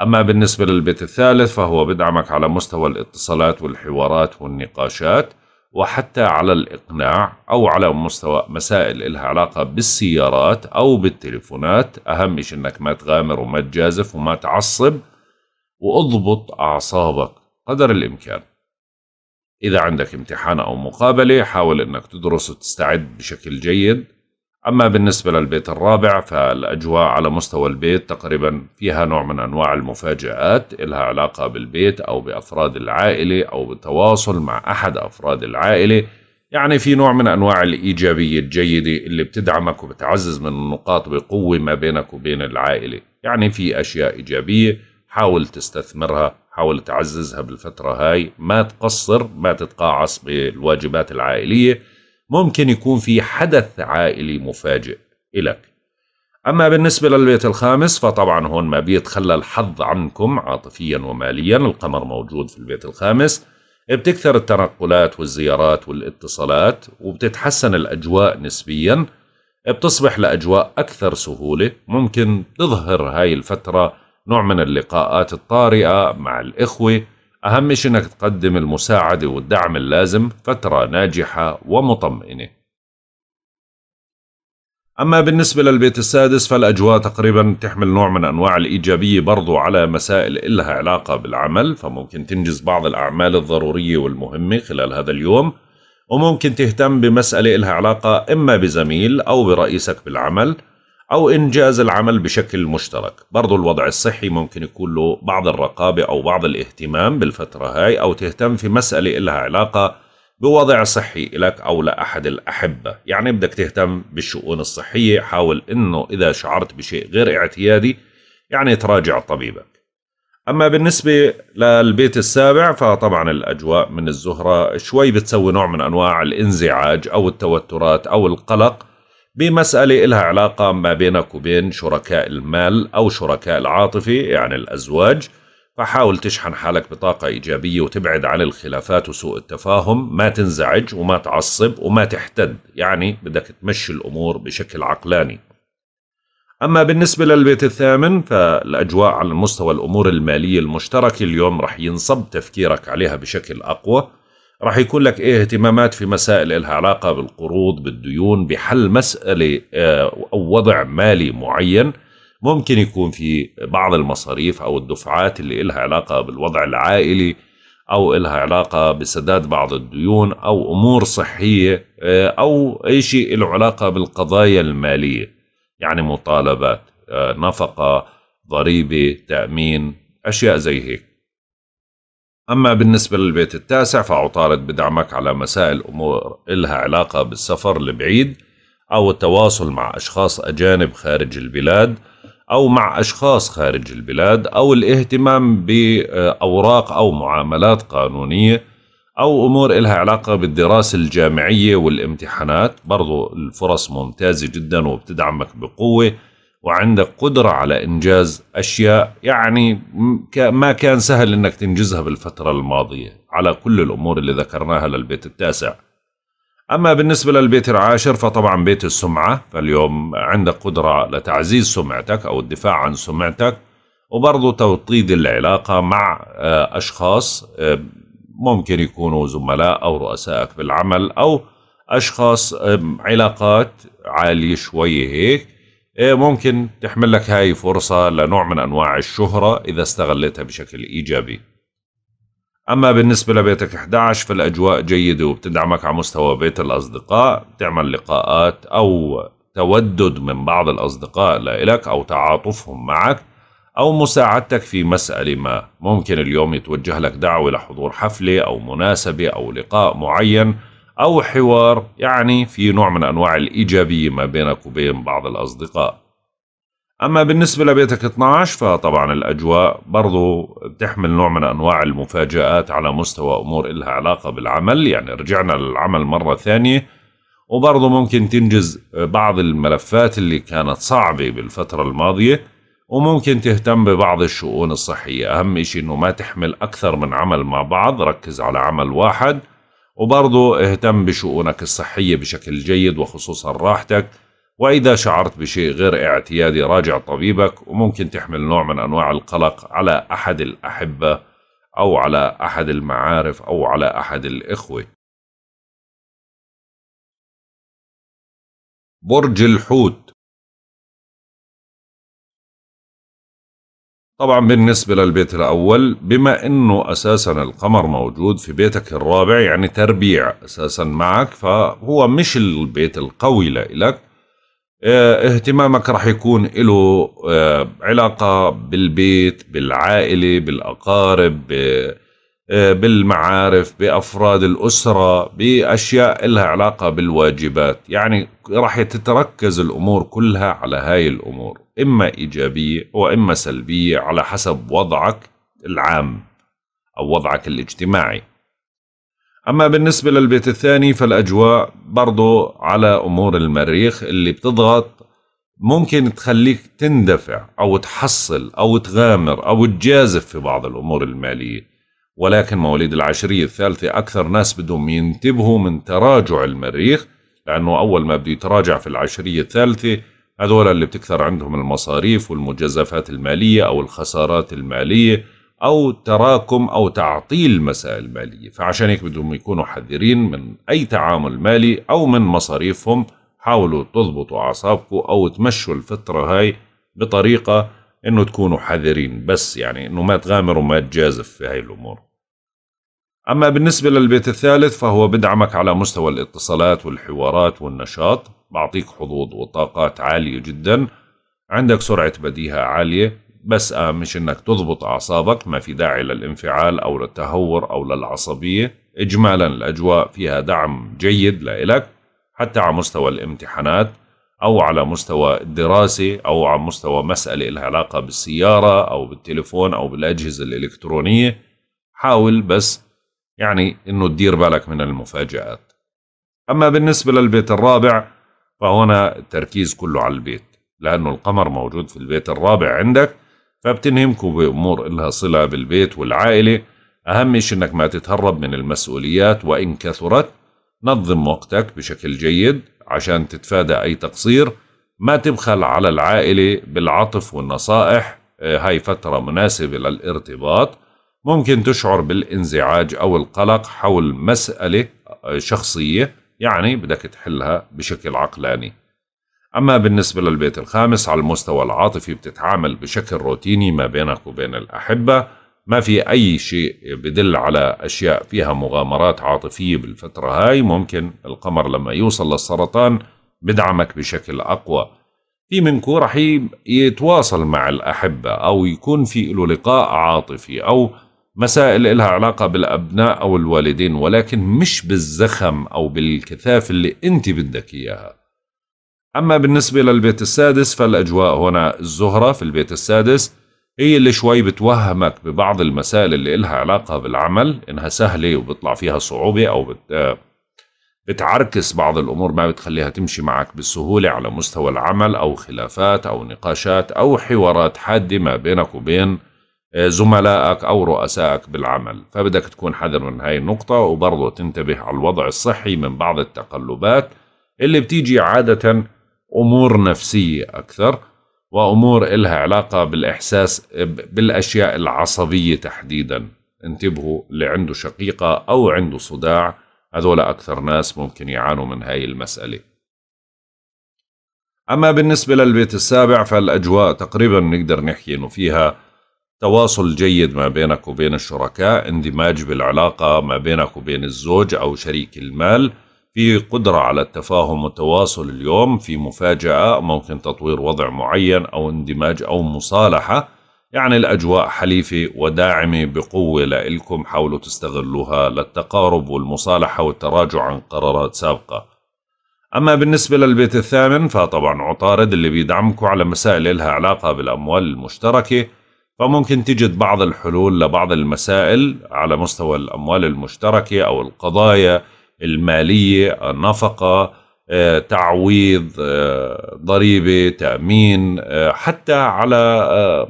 أما بالنسبة للبيت الثالث فهو بدعمك على مستوى الاتصالات والحوارات والنقاشات وحتى على الإقناع أو على مستوى مسائل إلها علاقة بالسيارات أو بالتليفونات أهم شيء أنك ما تغامر وما تجازف وما تعصب واضبط أعصابك قدر الإمكان إذا عندك امتحان أو مقابلة حاول أنك تدرس وتستعد بشكل جيد أما بالنسبة للبيت الرابع فالأجواء على مستوى البيت تقريبا فيها نوع من أنواع المفاجآت إلها علاقة بالبيت أو بأفراد العائلة أو بالتواصل مع أحد أفراد العائلة يعني في نوع من أنواع الإيجابية الجيدة اللي بتدعمك وبتعزز من النقاط بقوة ما بينك وبين العائلة يعني في أشياء إيجابية حاول تستثمرها حاول تعززها بالفترة هاي ما تقصر ما تتقاعس بالواجبات العائلية ممكن يكون في حدث عائلي مفاجئ إلك أما بالنسبة للبيت الخامس فطبعا هون ما بيتخلى الحظ عنكم عاطفيا وماليا القمر موجود في البيت الخامس بتكثر التنقلات والزيارات والاتصالات وبتتحسن الأجواء نسبيا بتصبح لأجواء أكثر سهولة ممكن تظهر هاي الفترة نوع من اللقاءات الطارئة مع الإخوة أهم شيء أنك تقدم المساعدة والدعم اللازم فترة ناجحة ومطمئنة أما بالنسبة للبيت السادس فالأجواء تقريبا تحمل نوع من أنواع الإيجابية برضو على مسائل إلها علاقة بالعمل فممكن تنجز بعض الأعمال الضرورية والمهمة خلال هذا اليوم وممكن تهتم بمسألة إلها علاقة إما بزميل أو برئيسك بالعمل أو إنجاز العمل بشكل مشترك برضو الوضع الصحي ممكن يكون له بعض الرقابة أو بعض الاهتمام بالفترة هاي أو تهتم في مسألة إلها علاقة بوضع صحي لك أو لأحد الأحبة يعني بدك تهتم بالشؤون الصحية حاول أنه إذا شعرت بشيء غير اعتيادي يعني تراجع طبيبك أما بالنسبة للبيت السابع فطبعا الأجواء من الزهرة شوي بتسوي نوع من أنواع الانزعاج أو التوترات أو القلق بمسألة إلها علاقة ما بينك وبين شركاء المال أو شركاء العاطفة يعني الأزواج فحاول تشحن حالك بطاقة إيجابية وتبعد عن الخلافات وسوء التفاهم ما تنزعج وما تعصب وما تحتد يعني بدك تمشي الأمور بشكل عقلاني أما بالنسبة للبيت الثامن فالأجواء على مستوى الأمور المالية المشتركة اليوم رح ينصب تفكيرك عليها بشكل أقوى راح يكون لك ايه اهتمامات في مسائل لها علاقه بالقروض بالديون بحل مساله آه، او وضع مالي معين ممكن يكون في بعض المصاريف او الدفعات اللي لها علاقه بالوضع العائلي او لها علاقه بسداد بعض الديون او امور صحيه آه، او اي شيء له علاقه بالقضايا الماليه يعني مطالبات آه، نفقه ضريبه تامين اشياء زي هيك أما بالنسبة للبيت التاسع فعطارد بدعمك على مسائل أمور إلها علاقة بالسفر لبعيد أو التواصل مع أشخاص أجانب خارج البلاد أو مع أشخاص خارج البلاد أو الاهتمام بأوراق أو معاملات قانونية أو أمور إلها علاقة بالدراسة الجامعية والامتحانات برضو الفرص ممتازة جدا وبتدعمك بقوة وعندك قدرة على إنجاز أشياء يعني ما كان سهل إنك تنجزها بالفترة الماضية على كل الأمور اللي ذكرناها للبيت التاسع أما بالنسبة للبيت العاشر فطبعا بيت السمعة فاليوم عندك قدرة لتعزيز سمعتك أو الدفاع عن سمعتك وبرضه توطيد العلاقة مع آه، أشخاص آه، ممكن يكونوا زملاء أو رؤسائك بالعمل أو أشخاص علاقات عالية شوية هيك إيه، ممكن تحمل لك هاي فرصة لنوع من أنواع الشهرة إذا استغلتها بشكل إيجابي أما بالنسبة لبيتك 11 فالأجواء جيدة وبتدعمك على مستوى بيت الأصدقاء تعمل لقاءات أو تودد من بعض الأصدقاء لإلك أو تعاطفهم معك أو مساعدتك في مسألة ما ممكن اليوم يتوجه لك دعوة لحضور حفلة أو مناسبة أو لقاء معين أو حوار يعني في نوع من أنواع الإيجابية ما بينك وبين بعض الأصدقاء أما بالنسبة لبيتك 12 فطبعا الأجواء برضو بتحمل نوع من أنواع المفاجآت على مستوى أمور إلها علاقة بالعمل يعني رجعنا للعمل مرة ثانية وبرضو ممكن تنجز بعض الملفات اللي كانت صعبة بالفترة الماضية وممكن تهتم ببعض الشؤون الصحية أهم شيء أنه ما تحمل أكثر من عمل مع بعض ركز على عمل واحد وبرضه اهتم بشؤونك الصحية بشكل جيد وخصوصا راحتك وإذا شعرت بشيء غير اعتيادي راجع طبيبك وممكن تحمل نوع من أنواع القلق على أحد الأحبة أو على أحد المعارف أو على أحد الإخوة برج الحوت طبعا بالنسبة للبيت الأول بما أنه أساسا القمر موجود في بيتك الرابع يعني تربيع أساسا معك فهو مش البيت القوي لإلك آه، اهتمامك رح يكون له آه، علاقة بالبيت بالعائلة بالأقارب آه، آه، بالمعارف بأفراد الأسرة بأشياء لها علاقة بالواجبات يعني راح تتركز الأمور كلها على هاي الأمور إما إيجابية وإما سلبية على حسب وضعك العام أو وضعك الاجتماعي أما بالنسبة للبيت الثاني فالأجواء برضو على أمور المريخ اللي بتضغط ممكن تخليك تندفع أو تحصل أو تغامر أو تجازف في بعض الأمور المالية ولكن مواليد العشرية الثالثة أكثر ناس بدهم ينتبهوا من تراجع المريخ لأنه أول ما بده يتراجع في العشرية الثالثة هذول اللي بتكثر عندهم المصاريف والمجازفات المالية أو الخسارات المالية أو تراكم أو تعطيل مسائل مالية فعشان هيك بدهم يكونوا حذرين من أي تعامل مالي أو من مصاريفهم حاولوا تضبطوا أعصابكم أو تمشوا الفترة هاي بطريقة انه تكونوا حذرين بس يعني انه ما تغامروا ما تجازف في هاي الامور أما بالنسبة للبيت الثالث فهو بدعمك على مستوى الاتصالات والحوارات والنشاط بعطيك حظوظ وطاقات عالية جدا عندك سرعة بديهة عالية بس مش انك تضبط اعصابك ما في داعي للانفعال او للتهور او للعصبية اجمالا الاجواء فيها دعم جيد لإلك حتى على مستوى الامتحانات او على مستوى الدراسة او على مستوى مسألة لها علاقة بالسيارة او بالتليفون او بالاجهزة الالكترونية حاول بس يعني انه تدير بالك من المفاجآت اما بالنسبة للبيت الرابع فهنا التركيز كله على البيت لانه القمر موجود في البيت الرابع عندك فبتنهمكم بامور إلها صلة بالبيت والعائلة اهم شيء انك ما تتهرب من المسؤوليات وان كثرت نظم وقتك بشكل جيد عشان تتفادى اي تقصير ما تبخل على العائلة بالعطف والنصائح آه، هاي فترة مناسبة للارتباط ممكن تشعر بالانزعاج أو القلق حول مسألة شخصية يعني بدك تحلها بشكل عقلاني أما بالنسبة للبيت الخامس على المستوى العاطفي بتتعامل بشكل روتيني ما بينك وبين الأحبة ما في أي شيء بدل على أشياء فيها مغامرات عاطفية بالفترة هاي ممكن القمر لما يوصل للسرطان بدعمك بشكل أقوى في منكو رح يتواصل مع الأحبة أو يكون في له لقاء عاطفي أو مسائل لها علاقة بالأبناء أو الوالدين ولكن مش بالزخم أو بالكثافة اللي أنت بدك إياها أما بالنسبة للبيت السادس فالأجواء هنا الزهرة في البيت السادس هي اللي شوي بتوهمك ببعض المسائل اللي إلها علاقة بالعمل إنها سهلة وبطلع فيها صعوبة أو بت... بتعركس بعض الأمور ما بتخليها تمشي معك بسهولة على مستوى العمل أو خلافات أو نقاشات أو حوارات حادة ما بينك وبين آه، زملائك أو رؤسائك بالعمل فبدك تكون حذر من هاي النقطة وبرضه تنتبه على الوضع الصحي من بعض التقلبات اللي بتيجي عادة أمور نفسية أكثر وأمور إلها علاقة بالإحساس بالأشياء العصبية تحديدا انتبهوا اللي عنده شقيقة أو عنده صداع هذول أكثر ناس ممكن يعانوا من هاي المسألة أما بالنسبة للبيت السابع فالأجواء تقريبا نقدر نحكي إنه فيها تواصل جيد ما بينك وبين الشركاء اندماج بالعلاقة ما بينك وبين الزوج أو شريك المال في قدرة على التفاهم والتواصل اليوم في مفاجأة ممكن تطوير وضع معين أو اندماج أو مصالحة يعني الأجواء حليفة وداعمة بقوة لإلكم حاولوا تستغلوها للتقارب والمصالحة والتراجع عن قرارات سابقة أما بالنسبة للبيت الثامن فطبعا عطارد اللي بيدعمكم على مسائل لها علاقة بالأموال المشتركة فممكن تجد بعض الحلول لبعض المسائل على مستوى الأموال المشتركة أو القضايا المالية النفقة آه، تعويض آه، ضريبة تأمين آه، حتى على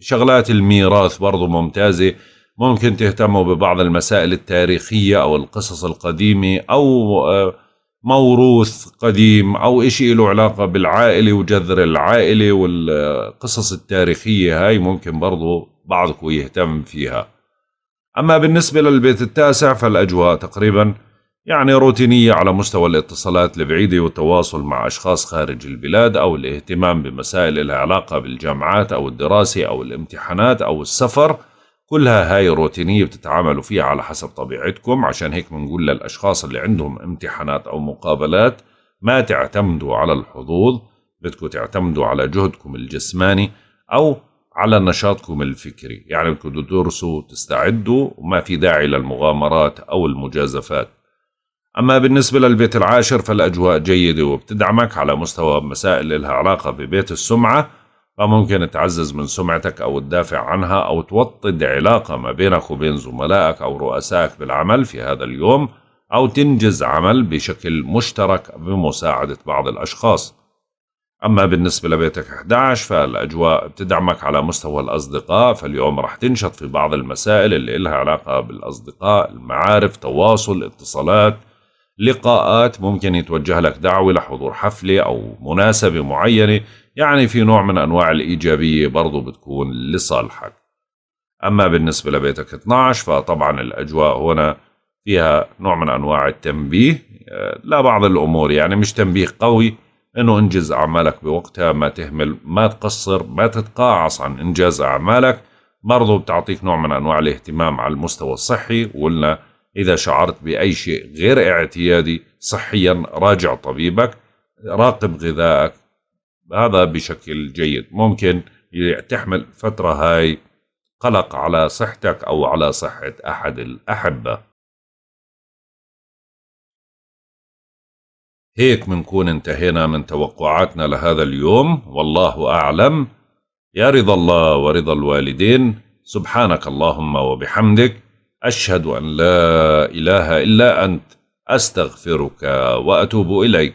شغلات الميراث برضو ممتازة ممكن تهتموا ببعض المسائل التاريخية أو القصص القديمة أو موروث قديم أو إشي له علاقة بالعائلة وجذر العائلة والقصص التاريخية هاي ممكن برضو بعضكم يهتم فيها أما بالنسبة للبيت التاسع فالأجواء تقريبا يعني روتينية على مستوى الاتصالات البعيدة والتواصل مع أشخاص خارج البلاد أو الاهتمام بمسائل لها علاقة بالجامعات أو الدراسة أو الامتحانات أو السفر كلها هاي روتينية بتتعاملوا فيها على حسب طبيعتكم عشان هيك بنقول للأشخاص اللي عندهم امتحانات أو مقابلات ما تعتمدوا على الحظوظ بدكم تعتمدوا على جهدكم الجسماني أو على نشاطكم الفكري يعني بدكم تدرسوا وتستعدوا وما في داعي للمغامرات أو المجازفات أما بالنسبة للبيت العاشر فالأجواء جيدة وبتدعمك على مستوى مسائل لها علاقة ببيت السمعة فممكن تعزز من سمعتك أو تدافع عنها أو توطد علاقة ما بينك وبين زملائك أو رؤسائك بالعمل في هذا اليوم أو تنجز عمل بشكل مشترك بمساعدة بعض الأشخاص أما بالنسبة لبيتك 11 فالأجواء بتدعمك على مستوى الأصدقاء فاليوم رح تنشط في بعض المسائل اللي إلها علاقة بالأصدقاء المعارف تواصل اتصالات لقاءات ممكن يتوجه لك دعوة لحضور حفلة أو مناسبة معينة يعني في نوع من أنواع الإيجابية برضو بتكون لصالحك أما بالنسبة لبيتك 12 فطبعا الأجواء هنا فيها نوع من أنواع التنبيه آه، لبعض الأمور يعني مش تنبيه قوي أنه انجز أعمالك بوقتها ما تهمل ما تقصر ما تتقاعص عن إنجاز أعمالك برضو بتعطيك نوع من أنواع الاهتمام على المستوى الصحي وقلنا إذا شعرت بأي شيء غير اعتيادي صحيا راجع طبيبك راقب غذائك هذا بشكل جيد ممكن تحمل فترة هاي قلق على صحتك أو على صحة أحد الأحبة هيك منكون انتهينا من توقعاتنا لهذا اليوم والله أعلم يا رضا الله ورضا الوالدين سبحانك اللهم وبحمدك أشهد أن لا إله إلا أنت أستغفرك وأتوب إليك